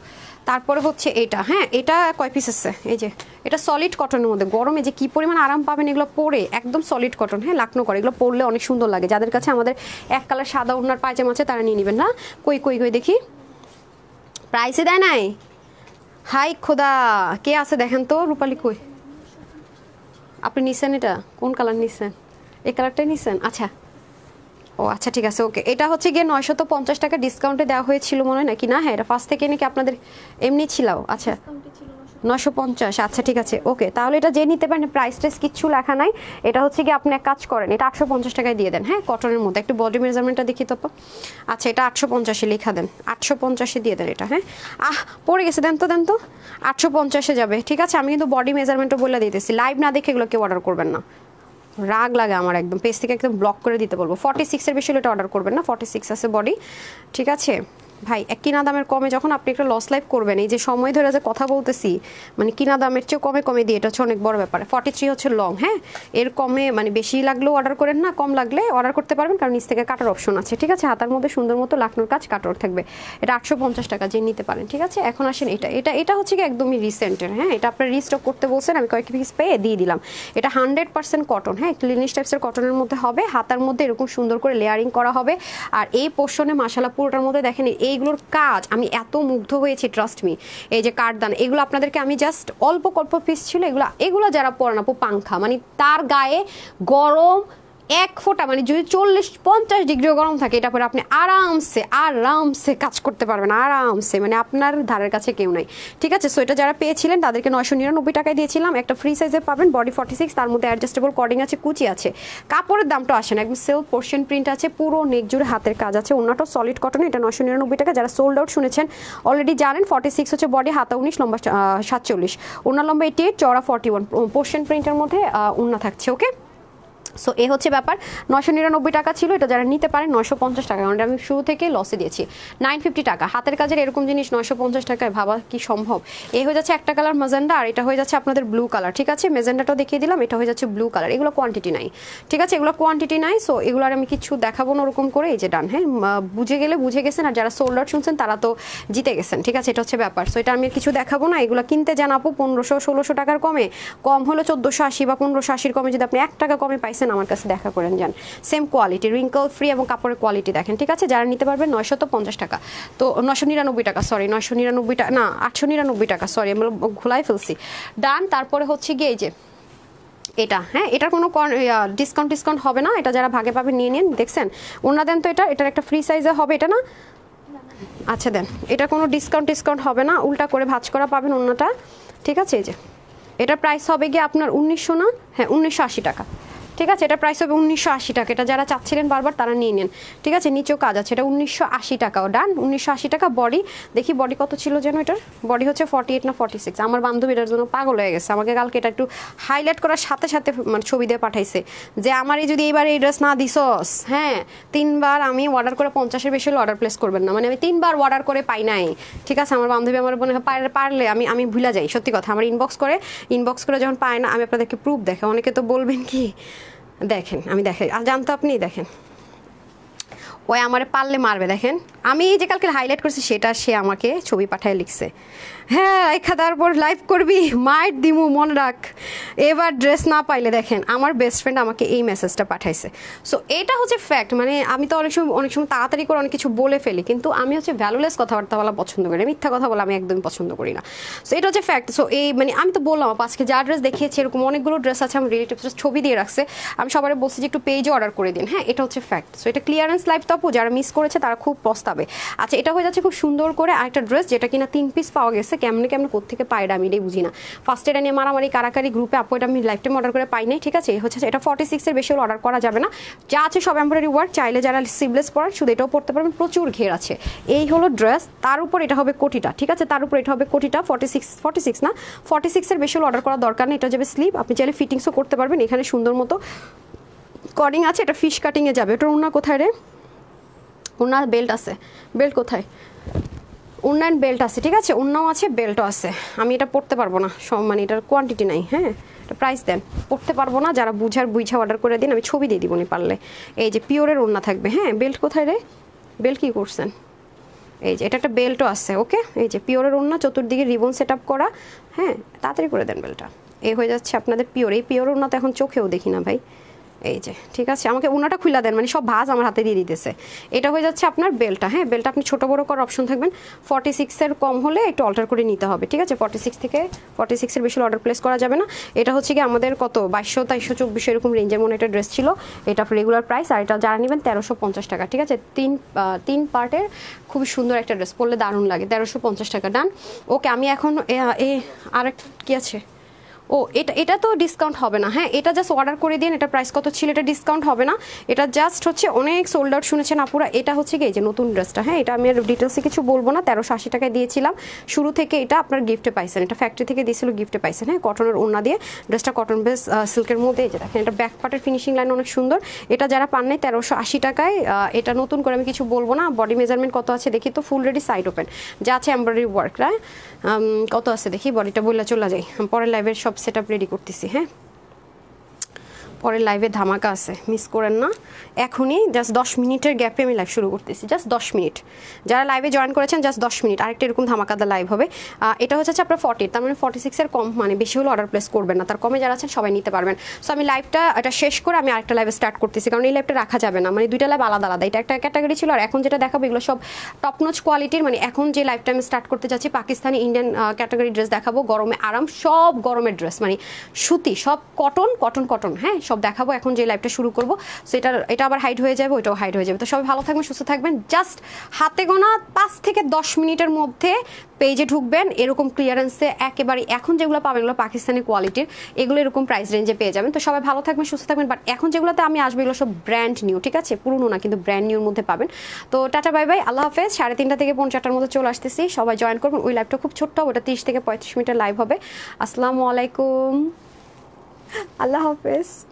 তারপরে হচ্ছে এটা হ্যাঁ এটা কয় পিস আছে এই যে এটা সলিড কটনের মধ্যে গরমে যে কী পরিমাণ আরাম পাবেন এগুলো পরে একদম সলিড কটন হ্যাঁ লাকনো করে এগুলো পরলে অনেক সুন্দর লাগে যাদের কাছে আমাদের এক কালার সাদা উন্নার পায়জামা আছে তারা নিয়ে নেবেন না কই কই কই দেখি প্রাইসে দেয় নাই হাই খোদা কে আছে দেখেন তো রূপালী কই আপনি নিছেন এটা কোন কালার নিছেন এই কালারটাই নিছেন আচ্ছা ও আচ্ছা ঠিক আছে ওকে এটা হচ্ছে গিয়ে নয়শত পঞ্চাশ টাকা ডিসকাউন্টে দেওয়া হয়েছিল মনে হয় নাকি না হ্যাঁ এটা ফার্স্ট থেকে নাকি আপনাদের এমনি ছিলাও আচ্ছা নশো পঞ্চাশ আচ্ছা ঠিক আছে ওকে তাহলে এটা যে নিতে পারেন প্রাইস টাইস কিচ্ছু লেখা নাই এটা হচ্ছে গিয়ে আপনি এক কাজ করেন এটা আটশো পঞ্চাশ টাকায় দিয়ে দেন হ্যাঁ কটনের মধ্যে একটু বডি মেজারমেন্টটা দেখি তো আচ্ছা এটা আটশো পঞ্চাশে লেখা দেন আটশো পঞ্চাশে দিয়ে দেন এটা হ্যাঁ আহ পড়ে গেছে দেন তো দেন তো আটশো পঞ্চাশে যাবে ঠিক আছে আমি কিন্তু বডি মেজারমেন্টও বলে দিতেছি লাইভ না দেখে এগুলো কেউ অর্ডার করবেন না রাগ লাগে আমার একদম পেজ থেকে একদম ব্লক করে দিতে বলবো ফর্টি সিক্সের বেশি হলে এটা অর্ডার করবেন না ফর্টি সিক্স আছে বডি ঠিক আছে ভাই এক কিনা দামের কমে যখন আপনি একটা লস লাইফ করবেন এই যে সময় ধরে যে কথা বলতেছি মানে কিনা দামের চেয়ে কমে কমে দিয়ে এটা হচ্ছে অনেক বড় ব্যাপার ফর্টি থ্রি হচ্ছে লং হ্যাঁ এর কমে মানে বেশি লাগলেও অর্ডার করেন না কম লাগলে অর্ডার করতে পারবেন কারণ নিচ থেকে কাটার অপশন আছে ঠিক আছে হাতার মধ্যে সুন্দর মতো লাখনোর কাজ কাটার থাকবে এটা আটশো পঞ্চাশ টাকা যে নিতে পারেন ঠিক আছে এখন আসেন এটা এটা এটা হচ্ছে কি একদমই রিসেন্টের হ্যাঁ এটা আপনার রিস্টক করতে বলছেন আমি কয়েকটি পিস পেয়ে দিয়ে দিলাম এটা হান্ড্রেড পার্সেন্ট কটন হ্যাঁ ক্লিনিশ টাইপসের কটনের মধ্যে হবে হাতার মধ্যে এরকম সুন্দর করে লেয়ারিং করা হবে আর এই পোর্শনে মাসালা পুরোটার মধ্যে দেখেন এই এইগুলোর কাজ আমি এত মুগ্ধ হয়েছি ট্রাস্ট মি এই যে কাঠদান এগুলো আপনাদেরকে আমি জাস্ট অল্প কল্প পিস ছিল এগুলো এগুলো যারা পড়ান আপু পাংখা মানে তার গায়ে গরম এক ফোঁটা মানে যদি চল্লিশ পঞ্চাশ ডিগ্রিও গরম থাকে এটা পরে আপনি আরামসে আরামসে কাজ করতে পারবেন আরামসে মানে আপনার ধারের কাছে কেউ নাই ঠিক আছে সো এটা যারা পেয়েছিলেন তাদেরকে নয়শো নিরানব্বই টাকায় দিয়েছিলাম একটা ফ্রি সাইজে পাবেন বডি ফর্টি সিক্স তার মধ্যে অ্যাডজাস্টেবল কর্ডিং আছে কুচি আছে কাপড়ের দামটা আসে না একদম সেলফ পোর্শন প্রিন্ট আছে পুরো নেক জুড়ে হাতের কাজ আছে অন্যটা সলিড কটন এটা নয়শো নিরানব্বই টাকা যারা সোল্ড আউট শুনেছেন অলরেডি জানেন ফর্টি সিক্স হচ্ছে বডি হাতা উনিশ লম্বা সাতচল্লিশ ওনার লম্বা এটি চড়া ফর্টি ওয়ান পোর্শন প্রিন্টের মধ্যে উন্না থাকছে ওকে সো এ হচ্ছে ব্যাপার নশো নিরানব্বই টাকা ছিল এটা যারা নিতে পারেন নশো পঞ্চাশ টাকা কারণ আমি শুরু থেকে লসে দিয়েছি নাইন ফিফটি টাকা হাতের কাজের এরকম জিনিস নশো পঞ্চাশ টাকায় ভাবা কি সম্ভব এ হয়ে যাচ্ছে একটা কালার মেজেন্ডা আর এটা হয়ে যাচ্ছে আপনাদের ব্লু কালার ঠিক আছে মেজেন্ডাটাও দেখিয়ে দিলাম এটা হয়ে যাচ্ছে ব্লু কালার এগুলো কোয়ান্টিটি নাই ঠিক আছে এগুলো কোয়ান্টিটি নাই সো এগুলো আর আমি কিছু দেখাবো না ওরকম করে এই যে ডান হ্যাঁ বুঝে গেলে বুঝে গেছেন আর যারা সোল্ড শুনছেন তারা তো জিতে গেছেন ঠিক আছে এটা হচ্ছে ব্যাপার সো এটা আমি কিছু দেখাবো না এগুলো কিনতে যান আপু পনেরোশো ষোলোশো টাকার কমে কম হলো চোদ্দোশো আশি বা পনেরোশো আশির কমে যদি আপনি এক টাকা কমে পাইছেন চাচ্ছেন আমার কাছে দেখা করেন যান সেম কোয়ালিটি রিঙ্কল ফ্রি এবং কাপড়ের কোয়ালিটি দেখেন ঠিক আছে যারা নিতে পারবেন নয়শত পঞ্চাশ টাকা তো নশো নিরানব্বই টাকা সরি নয়শো নিরানব্বই টাকা না আটশো নিরানব্বই টাকা সরি আমরা ঘুলাই ফেলছি ডান তারপরে হচ্ছে গিয়ে যে এটা হ্যাঁ এটার কোনো ডিসকাউন্ট ডিসকাউন্ট হবে না এটা যারা ভাগে পাবে নিয়ে নিন দেখছেন ওনারা দেন তো এটা এটার একটা ফ্রি সাইজে হবে এটা না আচ্ছা দেন এটা কোনো ডিসকাউন্ট ডিসকাউন্ট হবে না উল্টা করে ভাজ করা পাবেন ওনাটা ঠিক আছে এই যে এটার প্রাইস হবে গিয়ে আপনার উনিশশো না হ্যাঁ উনিশশো টাকা ঠিক আছে এটা প্রাইস হবে উনিশশো আশি টাকা এটা যারা চাচ্ছিলেন বারবার তারা নিয়ে নেন ঠিক আছে নিচেও কাজ আছে এটা উনিশশো আশি টাকাও ডান উনিশশো আশি টাকা বডি দেখি বডি কত ছিল যেন এটার বডি হচ্ছে ফর্টি এইট না ফর্টি সিক্স আমার বান্ধবী এটার জন্য পাগল হয়ে গেছে আমাকে কালকে এটা একটু হাইলাইট করার সাথে সাথে মানে ছবি দিয়ে পাঠাইছে যে আমার এই যদি এইবার এই ড্রেস না দিসস হ্যাঁ তিনবার আমি অর্ডার করে পঞ্চাশের বেশি হলে অর্ডার প্লেস করবেন না মানে আমি তিনবার অর্ডার করে পাই নাই ঠিক আছে আমার বান্ধবী আমার মনে হয় পারলে আমি আমি ভুলা যাই সত্যি কথা আমার ইনবক্স করে ইনবক্স করে যখন পায় না আমি আপনাদেরকে প্রুফ দেখে অনেকে তো বলবেন কি দেখেন আমি দেখেন আর জানতো আপনি দেখেন ওই আমারে পারলে মারবে দেখেন আমি যে কালকে হাইলাইট করছি সেটা সে আমাকে ছবি পাঠায় লিখছে হ্যাঁ রেখা তারপর লাইভ করবি মায়ের দিমু মনে রাখ এবার ড্রেস না পাইলে দেখেন আমার বেস্ট ফ্রেন্ড আমাকে এই মেসেজটা পাঠাইছে সো এটা হচ্ছে ফ্যাক্ট মানে আমি তো অনেক সময় অনেক সময় তাড়াতাড়ি করে অনেক কিছু বলে ফেলি কিন্তু আমি হচ্ছে ভ্যালুলেস কথাবার্তা বলা পছন্দ করি মিথ্যা কথা বলা আমি একদম পছন্দ করি না সো এটা হচ্ছে ফ্যাক্ট সো এই মানে আমি তো বললাম আজকে যা ড্রেস দেখিয়েছি এরকম অনেকগুলো ড্রেস আছে আমার রিলেটিভস ছবি দিয়ে রাখছে আমি সবার বলছি যে একটু পেজে অর্ডার করে দিন হ্যাঁ এটা হচ্ছে ফ্যাক্ট সো এটা ক্লিয়ারেন্স লাইফ তপু যারা মিস করেছে তারা খুব পস্তাবে আচ্ছা এটা হয়ে যাচ্ছে খুব সুন্দর করে আরেকটা ড্রেস যেটা কিনা তিন পিস পাওয়া গেছে কেমনে কেমন কোথেকে পায় এটা আমি এটাই বুঝি না ফার্স্ট এটা নিয়ে মারামারি কারাকারি গ্রুপে আপু এটা আমি লাইফ টাইম অর্ডার করে পাই নাই ঠিক আছে হচ্ছে এটা ফর্টি সিক্সের বেশি অর্ডার করা যাবে না যা আছে সব এম্ব্রয়ডারি ওয়ার্ক চাইলে যারা সিবলেস পরার শুধু এটাও পড়তে পারবেন প্রচুর ঘের আছে এই হলো ড্রেস তার উপর এটা হবে কোটিটা ঠিক আছে তার উপর এটা হবে কোটিটা ফর্টি সিক্স ফর্টি সিক্স না ফর্টি সিক্সের বেশি অর্ডার করা দরকার নেই এটা যাবে স্লিপ আপনি চাইলে ফিটিংসও করতে পারবেন এখানে সুন্দর মতো কডিং আছে এটা ফিশ কাটিংয়ে যাবে ওটা ওনার কোথায় রে ওনার বেল্ট আছে বেল্ট কোথায় উন্নয়ন বেল্ট আছে ঠিক আছে উন্নাও আছে বেল্টও আছে আমি এটা পড়তে পারবো না মানে এটার কোয়ান্টিটি নাই হ্যাঁ এটা প্রাইস দেন পড়তে পারবো না যারা বুঝার বুঝা অর্ডার করে দিন আমি ছবি দিয়ে দিব নি পারলে এই যে পিওরের উন্না থাকবে হ্যাঁ বেল্ট কোথায় রে বেল্ট কী করছেন এই যে এটা একটা বেল্টও আছে ওকে এই যে পিওরের ওড়না চতুর্দিকে রিবন সেট করা হ্যাঁ তাড়াতাড়ি করে দেন বেল্টটা এই হয়ে যাচ্ছে আপনাদের পিওর এই পিওর ওড়না তো এখন চোখেও দেখি না ভাই এই যে ঠিক আছে আমাকে উনাটা খুলা দেন মানে সব ভাজ আমার হাতে দিয়ে দিতেছে এটা হয়ে যাচ্ছে আপনার বেলটা হ্যাঁ বেলটা আপনি ছোটো বড়ো করার অপশন থাকবেন ফর্টি সিক্সের কম হলে একটু অল্টার করে নিতে হবে ঠিক আছে ফর্টি সিক্স থেকে ফর্টি সিক্সের বেশি অর্ডার প্লেস করা যাবে না এটা হচ্ছে কি আমাদের কত বাইশশো তাইশশো চব্বিশশো এরকম রেঞ্জের মনে একটা ড্রেস ছিল এটা রেগুলার প্রাইস আর এটা যারা নেবেন তেরোশো পঞ্চাশ টাকা ঠিক আছে তিন তিন পার্টের খুব সুন্দর একটা ড্রেস পরলে দারুণ লাগে তেরোশো পঞ্চাশ টাকা ডান ওকে আমি এখন এ আর কি আছে ও এটা এটা তো ডিসকাউন্ট হবে না হ্যাঁ এটা জাস্ট অর্ডার করে দিন এটা প্রাইস কত ছিল এটা ডিসকাউন্ট হবে না এটা জাস্ট হচ্ছে অনেক সোল্ড আউট শুনেছেন আপুরা এটা হচ্ছে কি এই যে নতুন ড্রেসটা হ্যাঁ এটা আমি আর ডিটেলসে কিছু বলবো না তেরোশো আশি টাকায় দিয়েছিলাম শুরু থেকে এটা আপনার গিফটে পাইছেন এটা ফ্যাক্টরি থেকে দিয়েছিল গিফটে পাইছেন হ্যাঁ কটনের ওনা দিয়ে ড্রেসটা কটন বেস সিল্কের মধ্যে এই যে দেখেন এটা ব্যাক পার্টের ফিনিশিং লাইন অনেক সুন্দর এটা যারা পান নাই তেরোশো আশি টাকায় এটা নতুন করে আমি কিছু বলবো না বডি মেজারমেন্ট কত আছে দেখি তো ফুল রেডি সাইড ওপেন যা আছে এমব্রয়ডারি ওয়ার্ক রায় কত আছে দেখি বডিটা বললে চলে যাই পরের লাইভের সব সেটআপ রেডি করতেছি হ্যাঁ পরে লাইভে ধামাকা আছে মিস করেন না এখনই জাস্ট দশ মিনিটের গ্যাপে আমি লাইভ শুরু করতেছি জাস্ট দশ মিনিট যারা লাইভে জয়েন করেছেন জাস্ট দশ মিনিট আরেকটা এরকম ধামাকাদা লাইভ হবে এটা হচ্ছে আপনার ফর্টি তার মানে ফর্টি সিক্সের কম মানে বেশি হলে অর্ডার প্লেস করবেন না তার কমে যারা আছেন সবাই নিতে পারবেন সো আমি লাইভটা এটা শেষ করে আমি আরেকটা লাইভ স্টার্ট করতেছি কারণ এই লাইভটা রাখা যাবে না মানে দুইটা লাইভ আলাদা আলাদা এটা একটা ক্যাটাগরি ছিল আর এখন যেটা দেখাবো এগুলো সব টপনোচ কোয়ালিটির মানে এখন যে লাইভটা আমি স্টার্ট করতে যাচ্ছি পাকিস্তানি ইন্ডিয়ান ক্যাটাগরি ড্রেস দেখাবো গরমে আরাম সব গরমের ড্রেস মানে সুতি সব কটন কটন কটন হ্যাঁ সব দেখাবো এখন যে লাইভটা শুরু করবো সো এটা এটা আবার হাইড হয়ে যাবে ওইটাও হাইড হয়ে যাবে তো সবাই ভালো থাকবেন সুস্থ থাকবেন জাস্ট হাতে গোনা পাঁচ থেকে দশ মিনিটের মধ্যে পেজে ঢুকবেন এরকম ক্লিয়ারেন্সে একেবারে এখন যেগুলো পাবেন এগুলো পাকিস্তানি কোয়ালিটির এগুলো এরকম প্রাইস রেঞ্জে পেয়ে যাবেন তো সবাই ভালো থাকবেন সুস্থ থাকবেন বাট এখন যেগুলোতে আমি আসবো এগুলো সব ব্র্যান্ড নিউ ঠিক আছে পুরনো না কিন্তু ব্র্যান্ড নিউর মধ্যে পাবেন তো টাটা বাই বাই আল্লাহ হাফেজ সাড়ে তিনটা থেকে পৌঁছে চারটার মধ্যে চলে আসতেছি সবাই জয়েন করবেন ওই লাইভটা খুব ছোট্ট ওটা তিরিশ থেকে পঁয়ত্রিশ মিনিটের লাইভ হবে আসসালামু আলাইকুম আল্লাহ হাফেজ